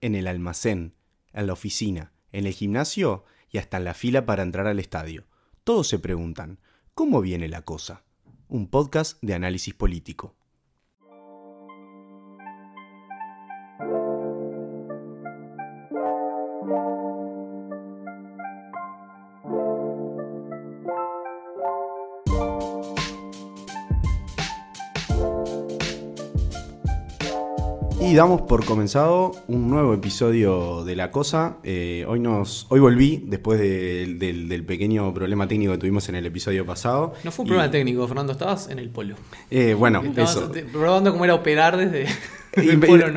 en el almacén, en la oficina, en el gimnasio y hasta en la fila para entrar al estadio. Todos se preguntan, ¿cómo viene la cosa? Un podcast de análisis político. Y damos por comenzado un nuevo episodio de La Cosa. Eh, hoy, nos, hoy volví después del, pequeño problema técnico que tuvimos en el episodio pasado. No fue un problema técnico, Fernando, estabas en el polo. Eh, bueno, eso. Probando cómo era operar desde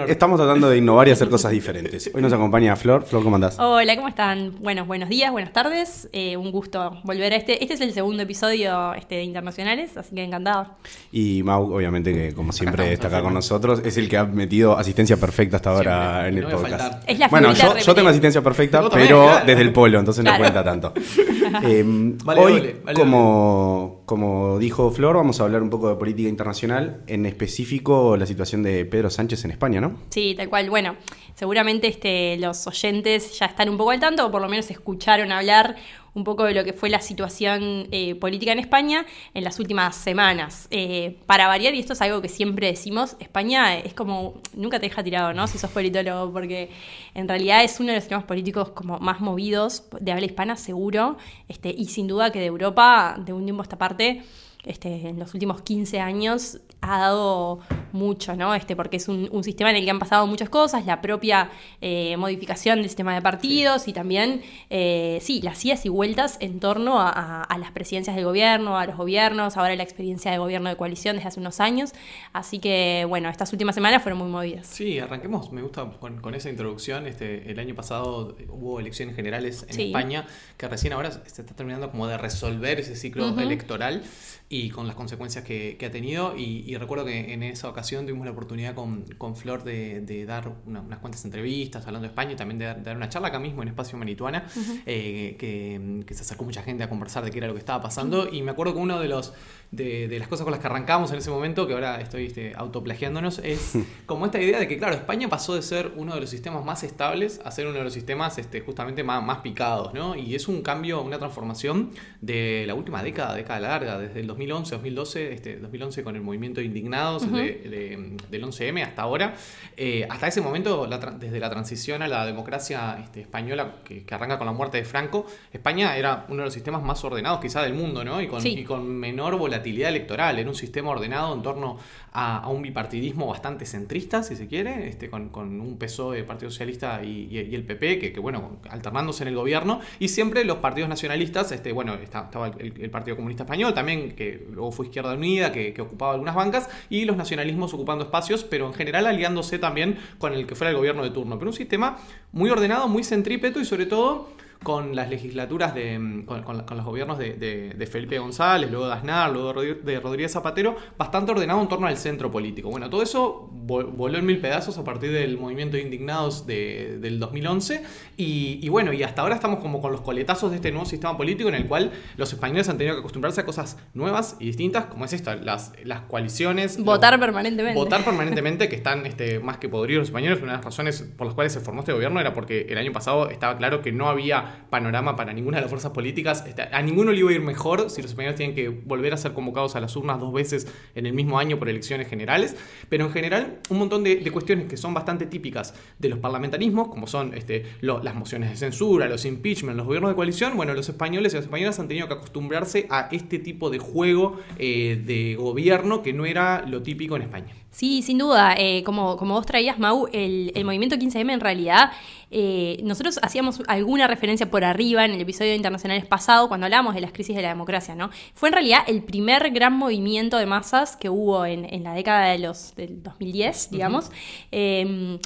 estamos tratando de innovar y hacer cosas diferentes. Hoy nos acompaña Flor. Flor, ¿cómo andás? Hola, ¿cómo están? Buenos, buenos días, buenas tardes. Eh, un gusto volver a este. Este es el segundo episodio este, de Internacionales, así que encantado. Y Mau, obviamente, que como siempre está acá con nosotros, es el que ha metido asistencia perfecta hasta ahora en el podcast. bueno, yo, tengo asistencia perfecta, pero desde el polo, entonces no cuenta tanto. Eh, hoy, vale, como como dijo Flor, vamos a hablar un poco de política internacional, en específico la situación de Pedro Sánchez en España, ¿no? Sí, tal cual. Bueno, seguramente este, los oyentes ya están un poco al tanto, o por lo menos escucharon hablar un poco de lo que fue la situación eh, política en España en las últimas semanas. Eh, para variar, y esto es algo que siempre decimos, España es como, nunca te deja tirado, ¿no? Si sos politólogo, porque en realidad es uno de los temas políticos como más movidos de habla hispana, seguro, este, y sin duda que de Europa, de un tiempo a esta parte, este, en los últimos 15 años ha dado mucho, ¿no? Este, porque es un, sistema en el que han pasado muchas cosas, la propia eh, modificación del sistema de partidos y también, eh, sí, las idas y vueltas en torno a, las presidencias del gobierno, a los gobiernos, ahora la experiencia de gobierno de coalición desde hace unos años. Así que, bueno, estas últimas semanas fueron muy movidas. Sí, arranquemos, me gusta con, esa introducción. Este, el año pasado hubo elecciones generales en España, que recién ahora se está terminando como de resolver ese ciclo electoral y con las consecuencias que, ha tenido. Y, y recuerdo que en esa ocasión tuvimos la oportunidad con, Flor de, dar unas cuantas entrevistas hablando de España y también de, dar una charla acá mismo en Espacio Manituana, eh, que, se acercó mucha gente a conversar de qué era lo que estaba pasando. Y me acuerdo que uno de los de, las cosas con las que arrancamos en ese momento, que ahora estoy este, autoplagiándonos, es como esta idea de que, claro, España pasó de ser uno de los sistemas más estables a ser uno de los sistemas este, justamente más, picados, ¿no? Y es un cambio, una transformación de la última década, década larga, desde el 2011, 2012, este, 2011 con el movimiento Indignados del 11M hasta ahora, eh, hasta ese momento, desde la transición a la democracia este, española que, arranca con la muerte de Franco, España era uno de los sistemas más ordenados quizá del mundo, ¿no? y con menor volatilidad electoral, en un sistema ordenado en torno a, un bipartidismo bastante centrista, si se quiere, este, con, un peso PSOE, Partido Socialista y, el PP, que, bueno, alternándose en el gobierno, y siempre los partidos nacionalistas, este, bueno, estaba el, Partido Comunista Español también, que luego fue Izquierda Unida, que, que ocupaba algunas bancas, y los nacionalismos ocupando espacios, pero en general aliándose también con el que fuera el gobierno de turno. Pero un sistema muy ordenado, muy centrípeto y sobre todo con las legislaturas de, mm, con, los gobiernos de, Felipe González, luego de Aznar, luego de Rodríguez Zapatero, bastante ordenado en torno al centro político. Bueno, todo eso voló en mil pedazos a partir del movimiento de indignados del 2011 y, bueno, y hasta ahora estamos como con los coletazos de este nuevo sistema político en el cual los españoles han tenido que acostumbrarse a cosas nuevas y distintas, como es esto, las, las coaliciones. Votar permanentemente. Votar permanentemente, que están este, más que podridos los españoles. Una de las razones por las cuales se formó este gobierno era porque el año pasado estaba claro que no había panorama para ninguna de las fuerzas políticas. Este, a ninguno le iba a ir mejor si los españoles tienen que volver a ser convocados a las urnas dos veces en el mismo año por elecciones generales. Pero en general, un montón de, cuestiones que son bastante típicas de los parlamentarismos, como son este, las mociones de censura, los impeachment, los gobiernos de coalición, bueno, los españoles y las españolas han tenido que acostumbrarse a este tipo de juego eh, de gobierno que no era lo típico en España. Sí, sin duda. Eh, como, como vos traías, Mau, el, el movimiento 15M en realidad, eh, nosotros hacíamos alguna referencia por arriba en el episodio de Internacionales pasado cuando hablábamos de las crisis de la democracia, ¿no? Fue en realidad el primer gran movimiento de masas que hubo en, en la década de los, del 2010, digamos. Em,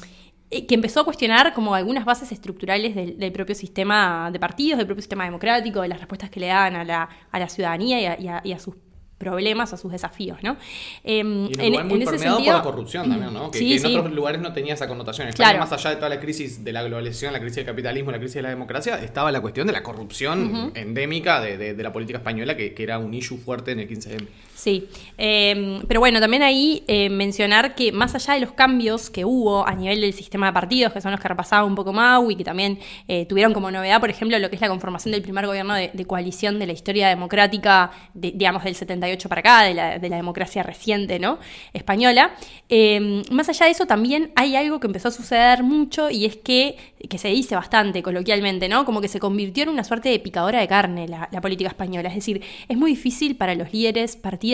eh, que empezó a cuestionar como algunas bases estructurales del, propio sistema de partidos, del propio sistema democrático, de las respuestas que le dan a la, a la ciudadanía y y a, y a sus problemas, a sus desafíos, ¿no? y em, un muy por la corrupción también, ¿no? Mm, que, en otros lugares no tenía esa connotación. más allá de toda la crisis de la globalización, la crisis del capitalismo, la crisis de la democracia, estaba la cuestión de la corrupción endémica de, de, la política española, que, que, era un issue fuerte en el 15M. Sí, em, pero bueno, también ahí em, mencionar que más allá de los cambios que hubo a nivel del sistema de partidos, que son los que repasaba un poco Mau y que también eh, tuvieron como novedad, por ejemplo, lo que es la conformación del primer gobierno de, coalición de la historia democrática, digamos, del 78 para acá, de la, democracia reciente, ¿no? Española. Em, más allá de eso, también hay algo que empezó a suceder mucho y es que, que se dice bastante coloquialmente, ¿no? Como que se convirtió en una suerte de picadora de carne la, la política española. Es decir, es muy difícil para los líderes partidos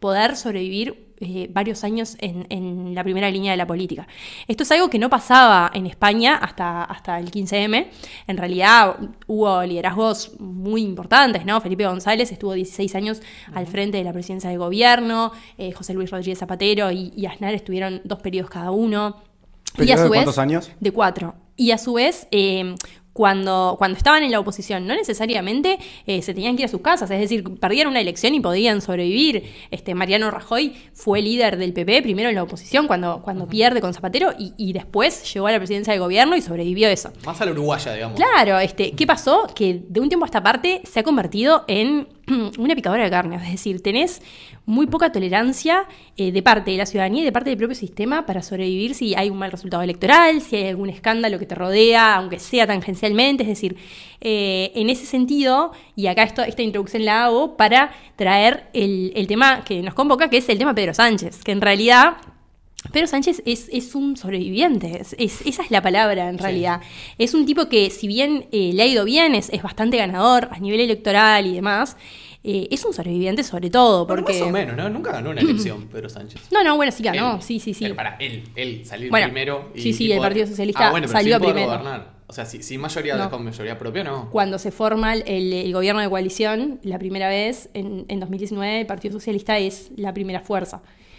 poder sobrevivir eh, varios años en, la primera línea de la política. Esto es algo que no pasaba en España hasta, hasta el 15M. En realidad hubo liderazgos muy importantes, ¿no? Felipe González estuvo 16 años al frente de la presidencia de gobierno, eh, José Luis Rodríguez Zapatero y, Aznar estuvieron dos periodos cada uno. ¿Periodos de cuántos años? De cuatro. Y a su vez, eh, cuando, cuando estaban en la oposición, no necesariamente eh, se tenían que ir a sus casas, es decir, perdían una elección y podían sobrevivir. Este, Mariano Rajoy fue líder del PP primero en la oposición cuando, cuando pierde con Zapatero y, después llegó a la presidencia del gobierno y sobrevivió eso. Más a la uruguaya, digamos. Claro, este, ¿qué pasó? Que de un tiempo a esta parte se ha convertido en una picadora de carne, es decir, tenés muy poca tolerancia eh, de parte de la ciudadanía y de parte del propio sistema para sobrevivir si hay un mal resultado electoral, si hay algún escándalo que te rodea, aunque sea tangencialmente, es decir, eh, en ese sentido, y acá esta introducción la hago para traer el, el tema que nos convoca, que es el tema Pedro Sánchez, que en realidad Pedro Sánchez es, es un sobreviviente, es, esa es la palabra en realidad. Es un tipo que si bien eh, le ha ido bien, es, es bastante ganador a nivel electoral y demás, eh, es un sobreviviente sobre todo. Porque... más o menos, ¿no? Nunca ganó una elección Pedro Sánchez. No, no, bueno, sí ganó, sí, sí, sí. Pero para él, él salir primero. Y, sí, sí, el Partido Socialista ah, bueno, pero salió sí Gobernar. O sea, si, si mayoría con mayoría propia, no. Cuando se forma el, gobierno de coalición, la primera vez, en, en, 2019, el Partido Socialista es la primera fuerza. Eh,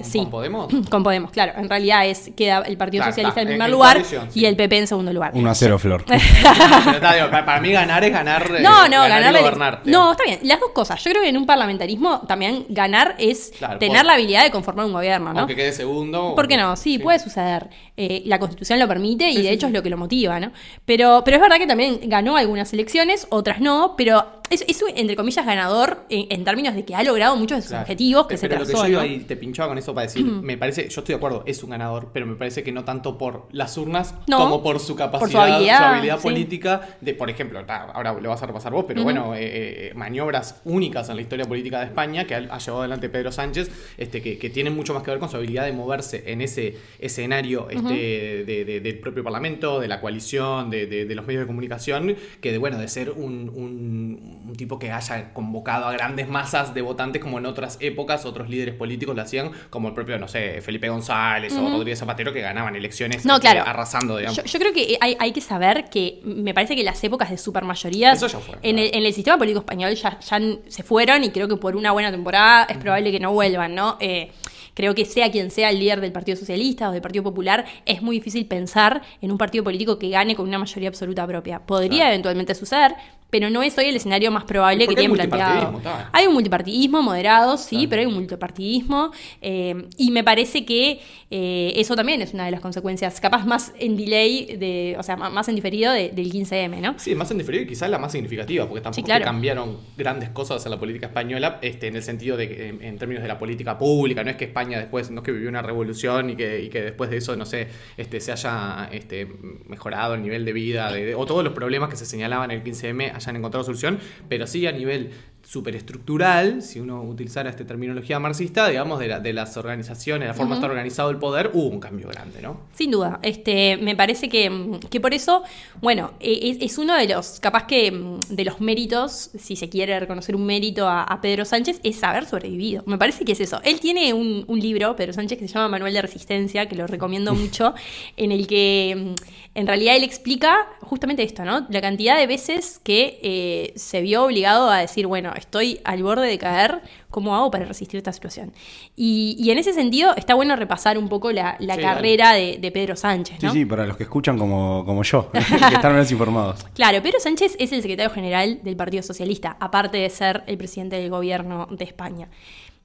¿Con, sí. con, Podemos? Con Podemos, claro. En realidad es queda el Partido Socialista en primer lugar y el PP en segundo lugar. 1 a 0, Flor. para mí ganar es ganar. Eh, no, no, ganar, gobernar. No, está bien. Las dos cosas. Yo creo que en un parlamentarismo también ganar es tener la habilidad de conformar un gobierno, ¿no? Aunque quede segundo. ¿Por qué no? Sí, puede suceder. Eh, la Constitución lo permite y de hecho es lo que lo motiva, ¿no? Pero, pero es verdad que también ganó algunas elecciones, otras no, pero es, entre comillas, ganador en, términos de que ha logrado muchos de sus objetivos que eh, se pero Lo que yo te pinchaba con eso para decir, me parece, yo estoy de acuerdo, es un ganador, pero me parece que no tanto por las urnas como por su capacidad, su habilidad, política, de, por ejemplo, ahora lo vas a repasar vos, pero bueno, eh, eh, maniobras únicas en la historia política de España que ha, llevado adelante Pedro Sánchez, este, que, que, tienen mucho más que ver con su habilidad de moverse en ese escenario este, de, del propio Parlamento, de la coalición, de, los medios de comunicación, que de, bueno, de ser un un tipo que haya convocado a grandes masas de votantes como en otras épocas otros líderes políticos lo hacían, como el propio, no sé, Felipe González o Rodríguez Zapatero que ganaban elecciones no, claro. arrasando, digamos. Yo, creo que hay, que saber que me parece que las épocas de supermayorías en, el, sistema político español ya, se fueron y creo que por una buena temporada es probable que no vuelvan, ¿no? Eh, creo que sea quien sea el líder del Partido Socialista o del Partido Popular, es muy difícil pensar en un partido político que gane con una mayoría absoluta propia. Podría eventualmente suceder, pero no es hoy el escenario más probable que tienen planteado. Hay un multipartidismo moderado, sí, pero hay un multipartidismo eh, y me parece que eh, eso también es una de las consecuencias, capaz más en delay, de, o sea, más en diferido del 15M, ¿no? Sí, más en diferido y quizás la más significativa, porque tampoco cambiaron grandes cosas en la política española este, en el sentido de que en, términos de la política pública, no es que España después, no es que vivió una revolución y que, y que después de eso, no sé, este, se haya este, mejorado el nivel de vida o todos los problemas que se señalaban en el 15M hayan encontrado solución, pero sí a nivel superestructural, si uno utilizara esta terminología marxista, digamos, de, las organizaciones, la forma está organizado el poder, hubo un cambio grande, ¿no? Sin duda, este, me parece que, que por eso, bueno, e, e, es, uno de los, capaz que de los méritos, si se quiere reconocer un mérito a, Pedro Sánchez, es haber sobrevivido. Me parece que es eso. Él tiene un, libro, Pedro Sánchez, que se llama Manual de Resistencia, que lo recomiendo mm. mucho, en el que en realidad él explica justamente esto, ¿no? La cantidad de veces que eh, se vio obligado a decir, bueno, estoy al borde de caer, ¿cómo hago para resistir esta situación? Y, en ese sentido está bueno repasar un poco la, carrera de, Pedro Sánchez. ¿no? Sí, sí, para los que escuchan como, como yo, que están menos informados. Claro, Pedro Sánchez es el secretario general del Partido Socialista, aparte de ser el presidente del gobierno de España.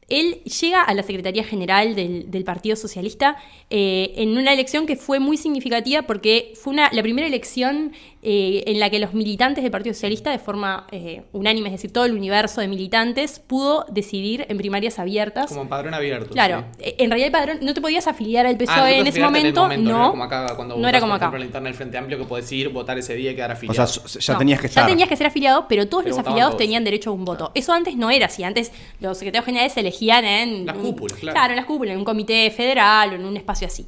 Él llega a la Secretaría General del, Partido Socialista eh, en una elección que fue muy significativa porque fue una, la primera elección eh, en la que los militantes del Partido Socialista, de forma eh, unánime, es decir, todo el universo de militantes, pudo decidir en primarias abiertas. Como en padrón abierto. Claro, eh, en realidad el padrón, no te podías afiliar al PSOE ah, e en ese momento, no. no era como acá, cuando no era como acá. en el Frente Amplio que podés ir, votar ese día y quedar afiliado. ya tenías que Ya tenías que ser afiliado, pero todos los afiliados tenían derecho a un voto. Eso antes no era así, antes los secretarios generales se elegían en... Las cúpulas, claro. Claro, en las cúpulas, en un comité federal o en un espacio así.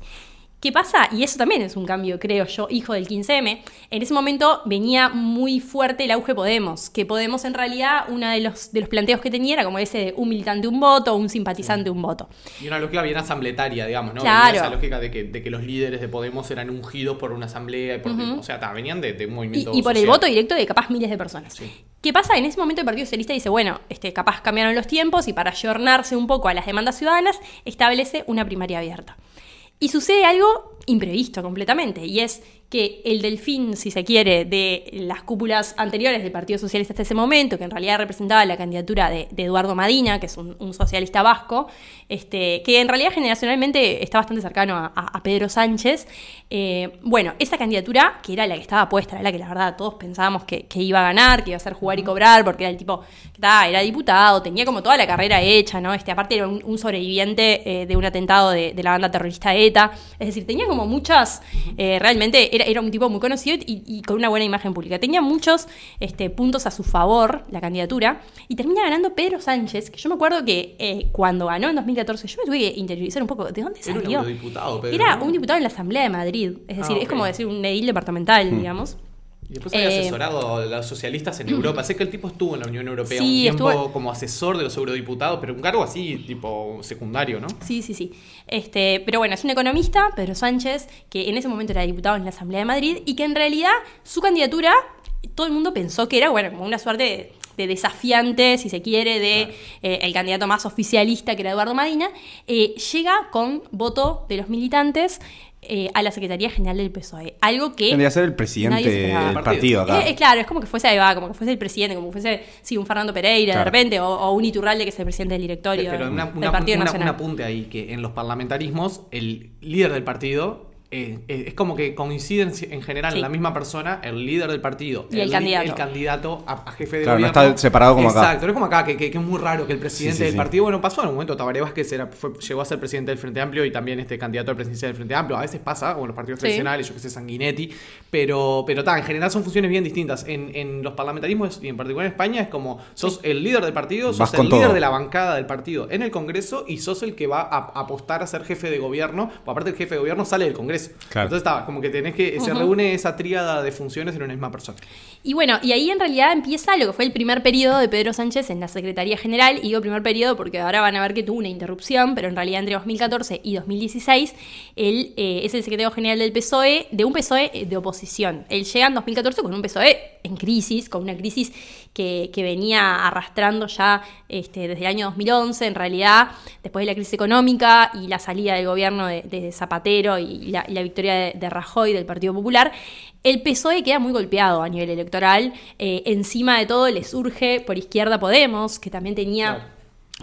¿Qué pasa? Y eso también es un cambio, creo yo, hijo del 15M. En ese momento venía muy fuerte el auge Podemos, que Podemos en realidad uno de los, de los planteos que tenía era como ese de un militante un voto, un simpatizante un voto. Y una lógica bien asambletaria, digamos, ¿no? Claro. esa lógica de que, los líderes de Podemos eran ungidos por una asamblea, o sea, venían de, de, movimiento. Y, y por el voto directo de capaz miles de personas. ¿Qué pasa? En ese momento el Partido Socialista dice, bueno, este, capaz cambiaron los tiempos y para ayornarse un poco a las demandas ciudadanas, establece una primaria abierta. Y sucede algo imprevisto completamente, y es que el delfín, si se quiere, de las cúpulas anteriores del Partido Socialista hasta ese momento, que en realidad representaba la candidatura de, Eduardo Madina, que es un, socialista vasco, este, que en realidad generacionalmente está bastante cercano a, Pedro Sánchez, eh, bueno, esa candidatura, que era la que estaba puesta, era la que la verdad todos pensábamos que, iba a ganar, que iba a ser jugar y cobrar, porque era el tipo que era diputado, tenía como toda la carrera hecha, ¿no? Este, aparte era un, sobreviviente eh, de un atentado de, la banda terrorista es decir, tenía como muchas, eh, realmente era, era, un tipo muy conocido y, con una buena imagen pública. Tenía muchos este, puntos a su favor la candidatura y termina ganando Pedro Sánchez, que yo me acuerdo que eh, cuando ganó en 2014, yo me tuve que interiorizar un poco de dónde salió. Era un diputado, Era un diputado en la Asamblea de Madrid, es ah, decir, es como decir un edil departamental, hmm. digamos. Y después había eh, asesorado a los socialistas en Europa. Sé que el tipo estuvo en la Unión Europea un tiempo como asesor de los eurodiputados, pero un cargo así, tipo secundario, ¿no? Sí, sí, sí. Este, pero bueno, es un economista, Pedro Sánchez, que en ese momento era diputado en la Asamblea de Madrid y que en realidad su candidatura, todo el mundo pensó que era, bueno, como una suerte de, desafiante, si se quiere, de eh, el candidato más oficialista que era Eduardo Madina, eh, llega con voto de los militantes eh, a la Secretaría General del PSOE. Algo que. Tendría que ser el presidente del partido acá. Eh, eh, claro, es como que fuese Eva, como que fuese el presidente, como que fuese, sí, un Fernando Pereira de repente, o, un Iturralde que es el presidente del directorio pero, una, del Partido Un apunte ahí, que en los parlamentarismos, el líder del partido eh, eh, es como que coinciden en general la misma persona, el líder del partido y el, candidato, a, jefe de gobierno. está separado como Exacto, acá. es como acá, que, es muy raro que el presidente del partido, bueno, pasó en un momento, Tabaré Vázquez era, llegó a ser presidente del Frente Amplio y también este candidato a presidencia del Frente Amplio, a veces pasa en los partidos tradicionales, yo que sé, Sanguinetti, pero, pero en general son funciones bien distintas. En, los parlamentarismos y en particular en España es como, sos el líder del partido, sos el líder de la bancada del partido en el Congreso y sos el que va a apostar a ser jefe de gobierno, o aparte el jefe de gobierno sale del Congreso. Entonces estaba, como que tenés que, se reúne esa tríada de funciones en una misma persona. Y bueno, y ahí en realidad empieza lo que fue el primer periodo de Pedro Sánchez en la Secretaría General, y digo primer periodo porque ahora van a ver que tuvo una interrupción, pero en realidad entre 2014 y 2016 él eh, es el secretario general del PSOE, de un PSOE eh, de oposición. Él llega en 2014 con un PSOE en crisis, con una crisis que, venía arrastrando ya este, desde el año 2011, en realidad, después de la crisis económica y la salida del gobierno de, de Zapatero y la, la, victoria de, Rajoy del Partido Popular, el PSOE queda muy golpeado a nivel electoral. Eh, encima de todo le surge por izquierda Podemos, que también tenía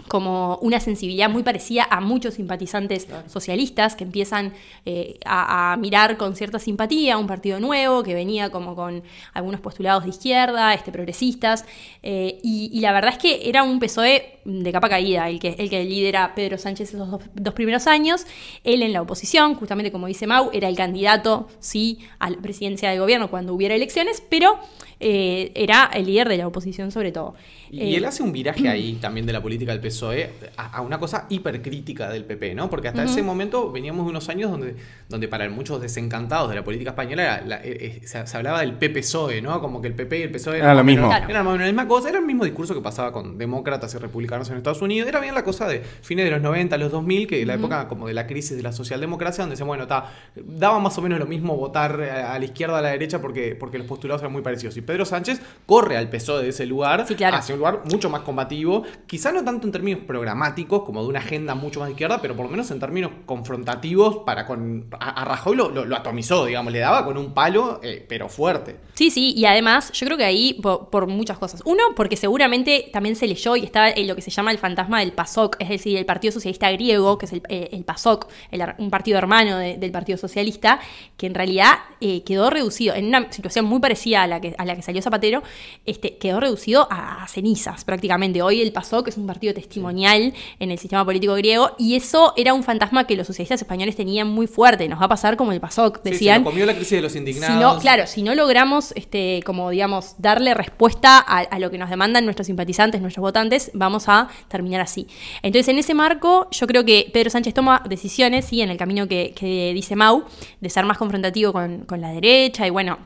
como una sensibilidad muy parecida a muchos simpatizantes socialistas que empiezan eh, a, mirar con cierta simpatía a un partido nuevo que venía como con algunos postulados de izquierda, este, progresistas, eh, y, la verdad es que era un PSOE de capa caída el que, el que lidera Pedro Sánchez esos dos, primeros años, él en la oposición, justamente como dice Mau, era el candidato, sí, a la presidencia del gobierno cuando hubiera elecciones, pero eh, era el líder de la oposición sobre todo. Y, eh, él hace un viraje ahí también de la política del PSOE a, una cosa hipercrítica del PP, ¿no? Porque hasta ese momento veníamos de unos años donde, donde para muchos desencantados de la política española eh, se, hablaba del PP-PSOE, ¿no? Como que el PP y el PSOE eran la misma cosa, era el mismo discurso que pasaba con demócratas y republicanos en Estados Unidos, era bien la cosa de fines de los 90, los 2000, que la época como de la crisis de la socialdemocracia, donde se bueno, daba más o menos lo mismo votar a, la izquierda o a la derecha porque, porque los postulados eran muy parecidos. Pedro Sánchez corre al peso e de ese lugar, hacia un lugar mucho más combativo, quizá no tanto en términos programáticos, como de una agenda mucho más izquierda, pero por lo menos en términos confrontativos para con... A, Rajoy lo, atomizó, digamos, le daba con un palo, eh, pero fuerte. Sí, sí, y además yo creo que ahí por, muchas cosas. Uno, porque seguramente también se leyó y estaba en lo que se llama el fantasma del PASOK, e es decir, el Partido Socialista Griego, que es el, PASOK, eh, el, e un partido hermano del Partido Socialista, que en realidad eh, quedó reducido en una situación muy parecida a la que, a que salió Zapatero, este, quedó reducido a, cenizas prácticamente. Hoy el PASOK es un partido testimonial en el sistema político griego y eso era un fantasma que los socialistas españoles tenían muy fuerte. Nos va a pasar como el PASOK, decían. se comió la crisis de los indignados. claro, si no logramos, este, como digamos, darle respuesta a, lo que nos demandan nuestros simpatizantes, nuestros votantes, vamos a terminar así. Entonces, en ese marco, yo creo que Pedro Sánchez toma decisiones, sí, en el camino que, dice Mau, de ser más confrontativo con la derecha y bueno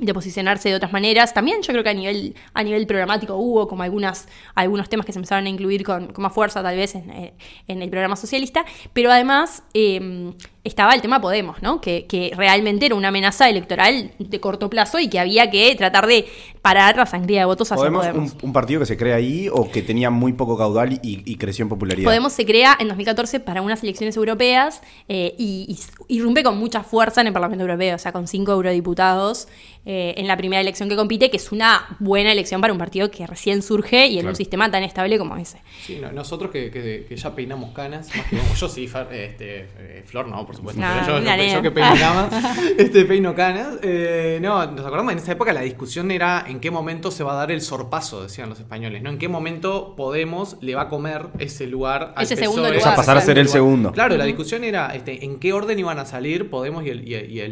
de posicionarse de otras maneras. También yo creo que a nivel, a nivel programático hubo como algunas, algunos temas que se empezaron a incluir con, con más fuerza tal vez en, eh, en el programa socialista, pero además eh, estaba el tema Podemos, ¿no? Que, realmente era una amenaza electoral de corto plazo y que había que tratar de parar la sangría de votos hacia Podemos. Podemos. Un, partido que se crea ahí o que tenía muy poco caudal y, creció en popularidad. Podemos se crea en 2014 para unas elecciones europeas eh, y, irrumpe con mucha fuerza en el Parlamento Europeo, o sea, con cinco eurodiputados eh, en la primera elección que compite, que es una buena elección para un partido que recién surge y en un sistema tan estable como ese. Sí, nosotros que, ya peinamos canas, más que yo sí, este, eh, Flor no, por bueno, yo, que peino este peino canas. Eh, no, nos acordamos, en esa época la discusión era en qué momento se va a dar el sorpaso, decían los españoles, ¿no? En qué momento Podemos le va a comer ese lugar al ese segundo lugar. O sea, pasar a ser el segundo. Claro, la discusión era este, en qué orden iban a salir Podemos y el,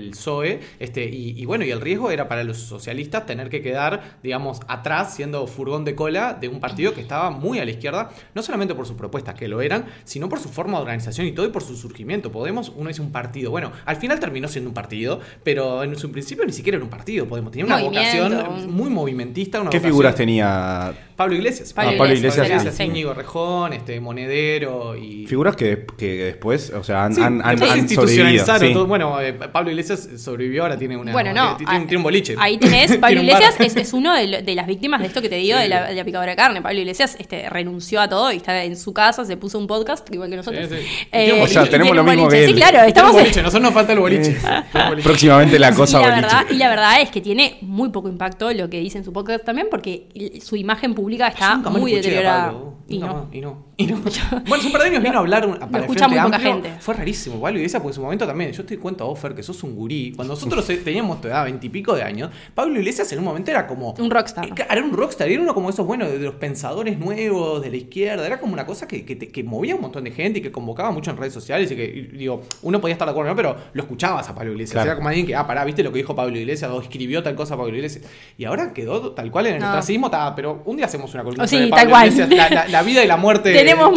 y, PSOE, este, y, bueno, y el riesgo era para los socialistas tener que quedar, digamos, atrás, siendo furgón de cola de un partido que estaba muy a la izquierda, no solamente por sus propuestas, que lo eran, sino por su forma de organización y todo, y por su surgimiento. Podemos, no es un partido. Bueno, al final terminó siendo un partido, pero en su principio ni siquiera era un partido Podemos. tener una vocación muy movimentista. ¿Qué figuras tenía Pablo ah, Iglesias. Pablo, Iglesias. Pablo Iglesias, Íñigo Rejón, este, Monedero y... Figuras que, que después, o sea, han, sí, han, han, institucionalizaron. Bueno, eh, Pablo Iglesias eh, sobrevivió, ahora tiene una... Ah, tiene, un boliche. Ahí tenés, Pablo Iglesias es, es, uno de, las víctimas de esto que te digo de la, picadora de carne. Pablo Iglesias este, renunció a todo y está en su casa, se puso un podcast, igual que nosotros. Eh, o sea, tenemos lo mismo que él. Sí, claro, estamos... nosotros nos falta el boliche. Próximamente la cosa boliche. Y la verdad es que tiene muy poco impacto lo que dice en su podcast también, porque su imagen pública pública está muy deteriorada. Y, no. y no. bueno, hace un de años vino a hablar para escucha muy gente. Fue rarísimo, Pablo Iglesias porque en su momento también, yo te cuento a que sos un gurí. Cuando nosotros eh, teníamos tu edad, veintipico de años, Pablo Iglesias en un momento era como... Un rockstar. Eh, era un rockstar, era uno como esos, bueno, de los pensadores nuevos, de la izquierda, era como una cosa que, que, movía un montón de gente y que convocaba mucho en redes sociales y que, digo, uno podía estar de acuerdo, ¿no? pero lo escuchabas a Pablo Iglesias. Era como alguien que, ah, pará, viste lo que dijo Pablo Iglesias, o escribió tal cosa Pablo Iglesias. Y ahora quedó tal cual en el no. racismo, pero un día hacemos una columna de Pablo Iglesias, La, vida y la muerte. tenemos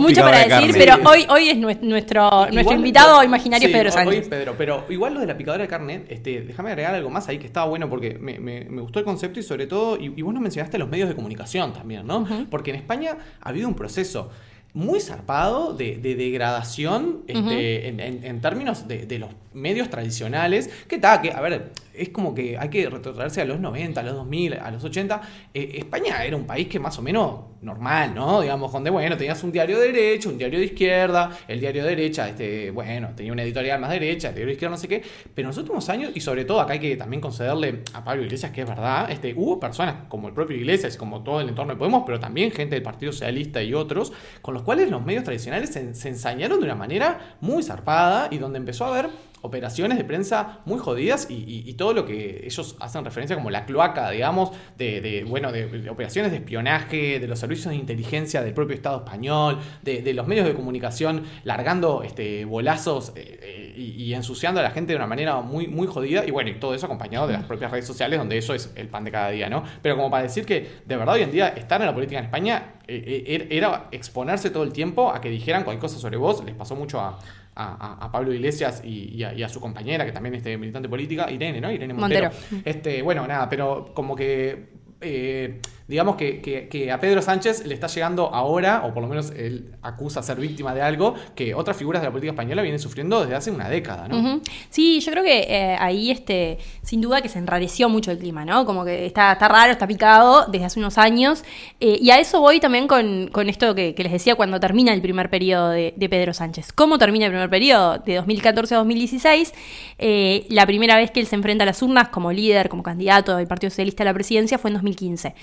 mucho para, decir, pero hoy, hoy es nuestro, nuestro invitado imaginario Pedro Sánchez. Hoy Pedro, pero igual lo de la picadora de carne, este, déjame agregar algo más ahí que estaba bueno porque me, me, gustó el concepto y sobre todo, y, vos no mencionaste los medios de comunicación también, ¿no? Porque en España ha habido un proceso muy zarpado de, de degradación este, en, términos de, de, los medios tradicionales. qué tal, que, a ver, es como que hay que retrotraerse a los 90, a los 2000, a los 80. Eh, España era un país que más o menos normal, ¿no? Digamos, donde, bueno, tenías un diario de derecha, un diario de izquierda, el diario de derecha, este, bueno, tenía una editorial más derecha, el diario de izquierda, no sé qué. Pero en los últimos años, y sobre todo acá hay que también concederle a Pablo Iglesias, que es verdad, este, hubo personas como el propio Iglesias, como todo el entorno de Podemos, pero también gente del Partido Socialista y otros, con los cuales los medios tradicionales se, se ensañaron de una manera muy zarpada y donde empezó a haber operaciones de prensa muy jodidas y, todo lo que ellos hacen referencia como la cloaca, digamos, de, bueno, de, operaciones de espionaje, de los servicios de inteligencia del propio Estado español, de, los medios de comunicación largando este, bolazos eh, eh, y, ensuciando a la gente de una manera muy, muy jodida. Y bueno, y todo eso acompañado de las propias redes sociales, donde eso es el pan de cada día, ¿no? Pero como para decir que de verdad hoy en día estar en la política en España eh, er, era exponerse todo el tiempo a que dijeran cualquier cosa sobre vos, les pasó mucho a a, Pablo Iglesias y, a, su compañera, que también es militante política, Irene, ¿no? Irene Montero. Este, bueno, nada, pero como que eh, digamos que, a Pedro Sánchez le está llegando ahora, o por lo menos él acusa ser víctima de algo, que otras figuras de la política española vienen sufriendo desde hace una década, ¿no? Sí, yo creo que eh, ahí, este, sin duda que se enrareció mucho el clima, ¿no? Como que está, está raro, está picado desde hace unos años. Eh, y a eso voy también con, esto que, les decía cuando termina el primer periodo de, Pedro Sánchez. ¿Cómo termina el primer periodo? De 2014 a 2016, eh, la primera vez que él se enfrenta a las urnas como líder, como candidato del Partido Socialista a la presidencia fue en 2015.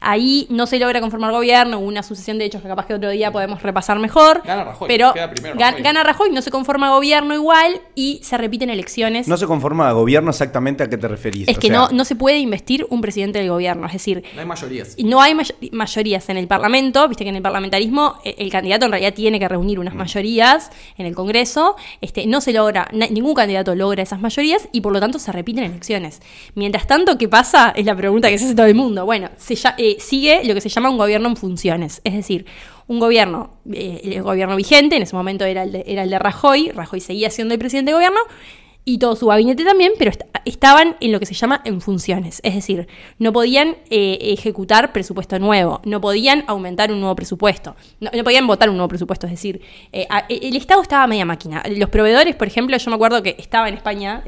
Ahí no se logra conformar gobierno, una sucesión de hechos que capaz que otro día podemos repasar mejor. Gana Rajoy, pero queda primero gana Rajoy, no se conforma gobierno igual y se repiten elecciones. No se conforma gobierno exactamente a qué te referís. Es que no, no se puede investir un presidente del gobierno, es decir... No hay mayorías. No hay mayorías en el Parlamento, viste que en el parlamentarismo eh, el candidato en realidad tiene que reunir unas mm. mayorías en el Congreso, este, no se logra, ningún candidato logra esas mayorías y por lo tanto se repiten elecciones. Mientras tanto, ¿qué pasa? Es la pregunta que se hace todo el mundo. Bueno, se, ya, eh, sigue lo que se llama un gobierno en funciones. Es decir, un gobierno, eh, el gobierno vigente, en ese momento era el, de, era el de Rajoy, Rajoy seguía siendo el presidente de gobierno, y todo su gabinete también, pero estaban en lo que se llama en funciones. Es decir, no podían eh, ejecutar presupuesto nuevo, no podían aumentar un nuevo presupuesto, no, podían votar un nuevo presupuesto. Es decir, el Estado estaba a media máquina. Los proveedores, por ejemplo, yo me acuerdo que estaba en España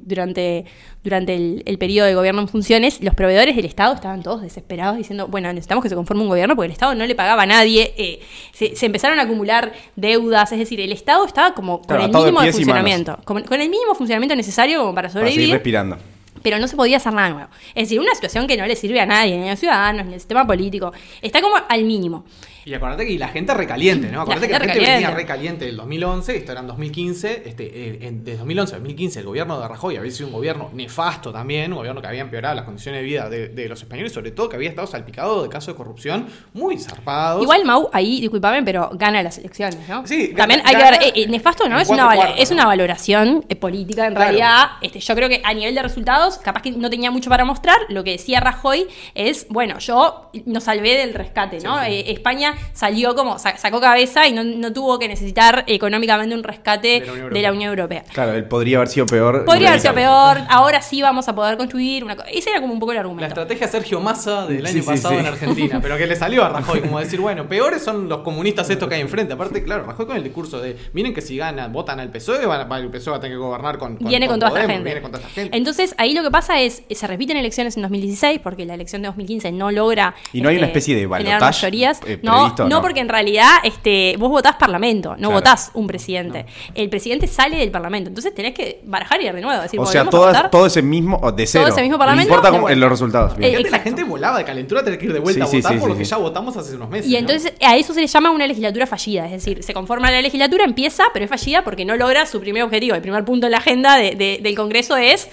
durante, durante el, el, periodo de gobierno en funciones, los proveedores del Estado estaban todos desesperados diciendo, bueno, necesitamos que se conforme un gobierno porque el Estado no le pagaba a nadie, eh, se, empezaron a acumular deudas, es decir, el Estado estaba como con el mínimo de, funcionamiento, con, el mínimo funcionamiento necesario como para sobrevivir. Para seguir respirando pero no se podía hacer nada nuevo. Es decir, una situación que no le sirve a nadie, ni a los ciudadanos, ni al sistema político. Está como al mínimo. Y acuérdate que la gente recaliente, ¿no? Acuérdate que la gente venía recaliente del 2011, esto era en 2015, este, desde eh, 2011 a 2015 el gobierno de Rajoy había sido un gobierno nefasto también, un gobierno que había empeorado las condiciones de vida de, los españoles, sobre todo que había estado salpicado de casos de corrupción muy zarpados. Igual Mau, ahí, disculpame, pero gana las elecciones, ¿no? Sí, también hay que ver, eh, eh, nefasto no, es, una, es una valoración política en realidad, este, yo creo que a nivel de resultados capaz que no tenía mucho para mostrar, lo que decía Rajoy es, bueno, yo nos salvé del rescate, ¿no? Eh, España salió como, sacó cabeza y no, tuvo que necesitar económicamente un rescate de la, Unión, Europea. Claro, él podría haber sido peor. Podría haber sido peor, ahora sí vamos a poder construir una cosa. Ese era como un poco el argumento. La estrategia Sergio Massa del año pasado en Argentina, pero que le salió a Rajoy, como decir, bueno, peores son los comunistas estos que hay enfrente. Aparte, claro, Rajoy con el discurso de, miren que si ganan, votan al PSOE, el PSOE va a tener que gobernar con... viene con, toda esta gente. Viene con toda esta gente. Entonces, ahí lo que pasa es, se repiten elecciones en 2016 porque la elección de 2015 no logra... Y no hay una este, especie de Mayorías. Eh, no, no, porque en realidad este, vos votás parlamento, no votás un presidente. El presidente sale del parlamento, entonces tenés que barajar y ir de nuevo. o sea, todo ese mismo, de cero. ese mismo parlamento. No importa en los resultados. Eh, la gente volaba de calentura tener que ir de vuelta a votar por lo que ya votamos hace unos meses. Y entonces a eso se le llama una legislatura fallida, es decir, se conforma la legislatura, empieza, pero es fallida porque no logra su primer objetivo. El primer punto en la agenda del Congreso es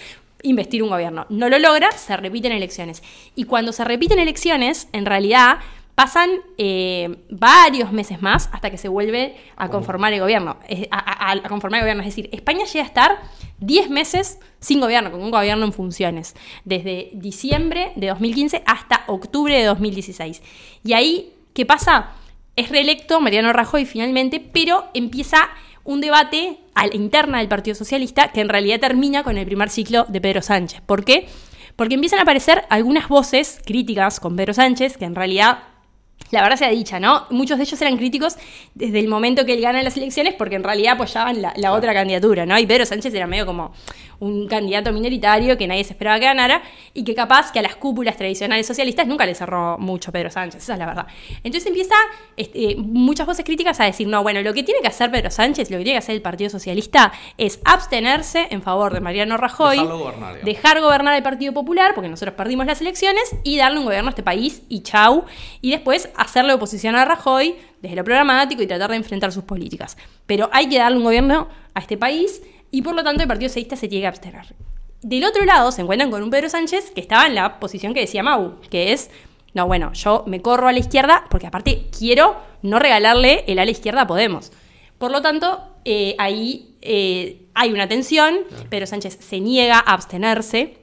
investir un gobierno. No lo logra, se repiten elecciones. Y cuando se repiten elecciones, en realidad pasan eh, varios meses más hasta que se vuelve a conformar el gobierno. A, a, conformar el gobierno. Es decir, España llega a estar 10 meses sin gobierno, con un gobierno en funciones, desde diciembre de 2015 hasta octubre de 2016. Y ahí, ¿qué pasa? Es reelecto Mariano Rajoy finalmente, pero empieza un debate a la interna del Partido Socialista que en realidad termina con el primer ciclo de Pedro Sánchez. ¿Por qué? Porque empiezan a aparecer algunas voces críticas con Pedro Sánchez que en realidad la verdad sea dicha, ¿no? Muchos de ellos eran críticos desde el momento que él gana las elecciones porque en realidad apoyaban la, otra candidatura, ¿no? Y Pedro Sánchez era medio como un candidato minoritario que nadie se esperaba que ganara y que capaz que a las cúpulas tradicionales socialistas nunca le cerró mucho Pedro Sánchez, esa es la verdad. Entonces empieza este, muchas voces críticas a decir, no, bueno, lo que tiene que hacer Pedro Sánchez, lo que tiene que hacer el Partido Socialista es abstenerse en favor de Mariano Rajoy, dejar gobernar el Partido Popular, porque nosotros perdimos las elecciones, y darle un gobierno a este país y chau. Y después hacerle oposición a Rajoy desde lo programático y tratar de enfrentar sus políticas. Pero hay que darle un gobierno a este país y por lo tanto el Partido Socialista se tiene que abstener. Del otro lado se encuentran con un Pedro Sánchez que estaba en la posición que decía Mau, que es, no, bueno, yo me corro a la izquierda porque aparte quiero no regalarle el ala izquierda a Podemos. Por lo tanto, eh, ahí eh, hay una tensión, Pedro Sánchez se niega a abstenerse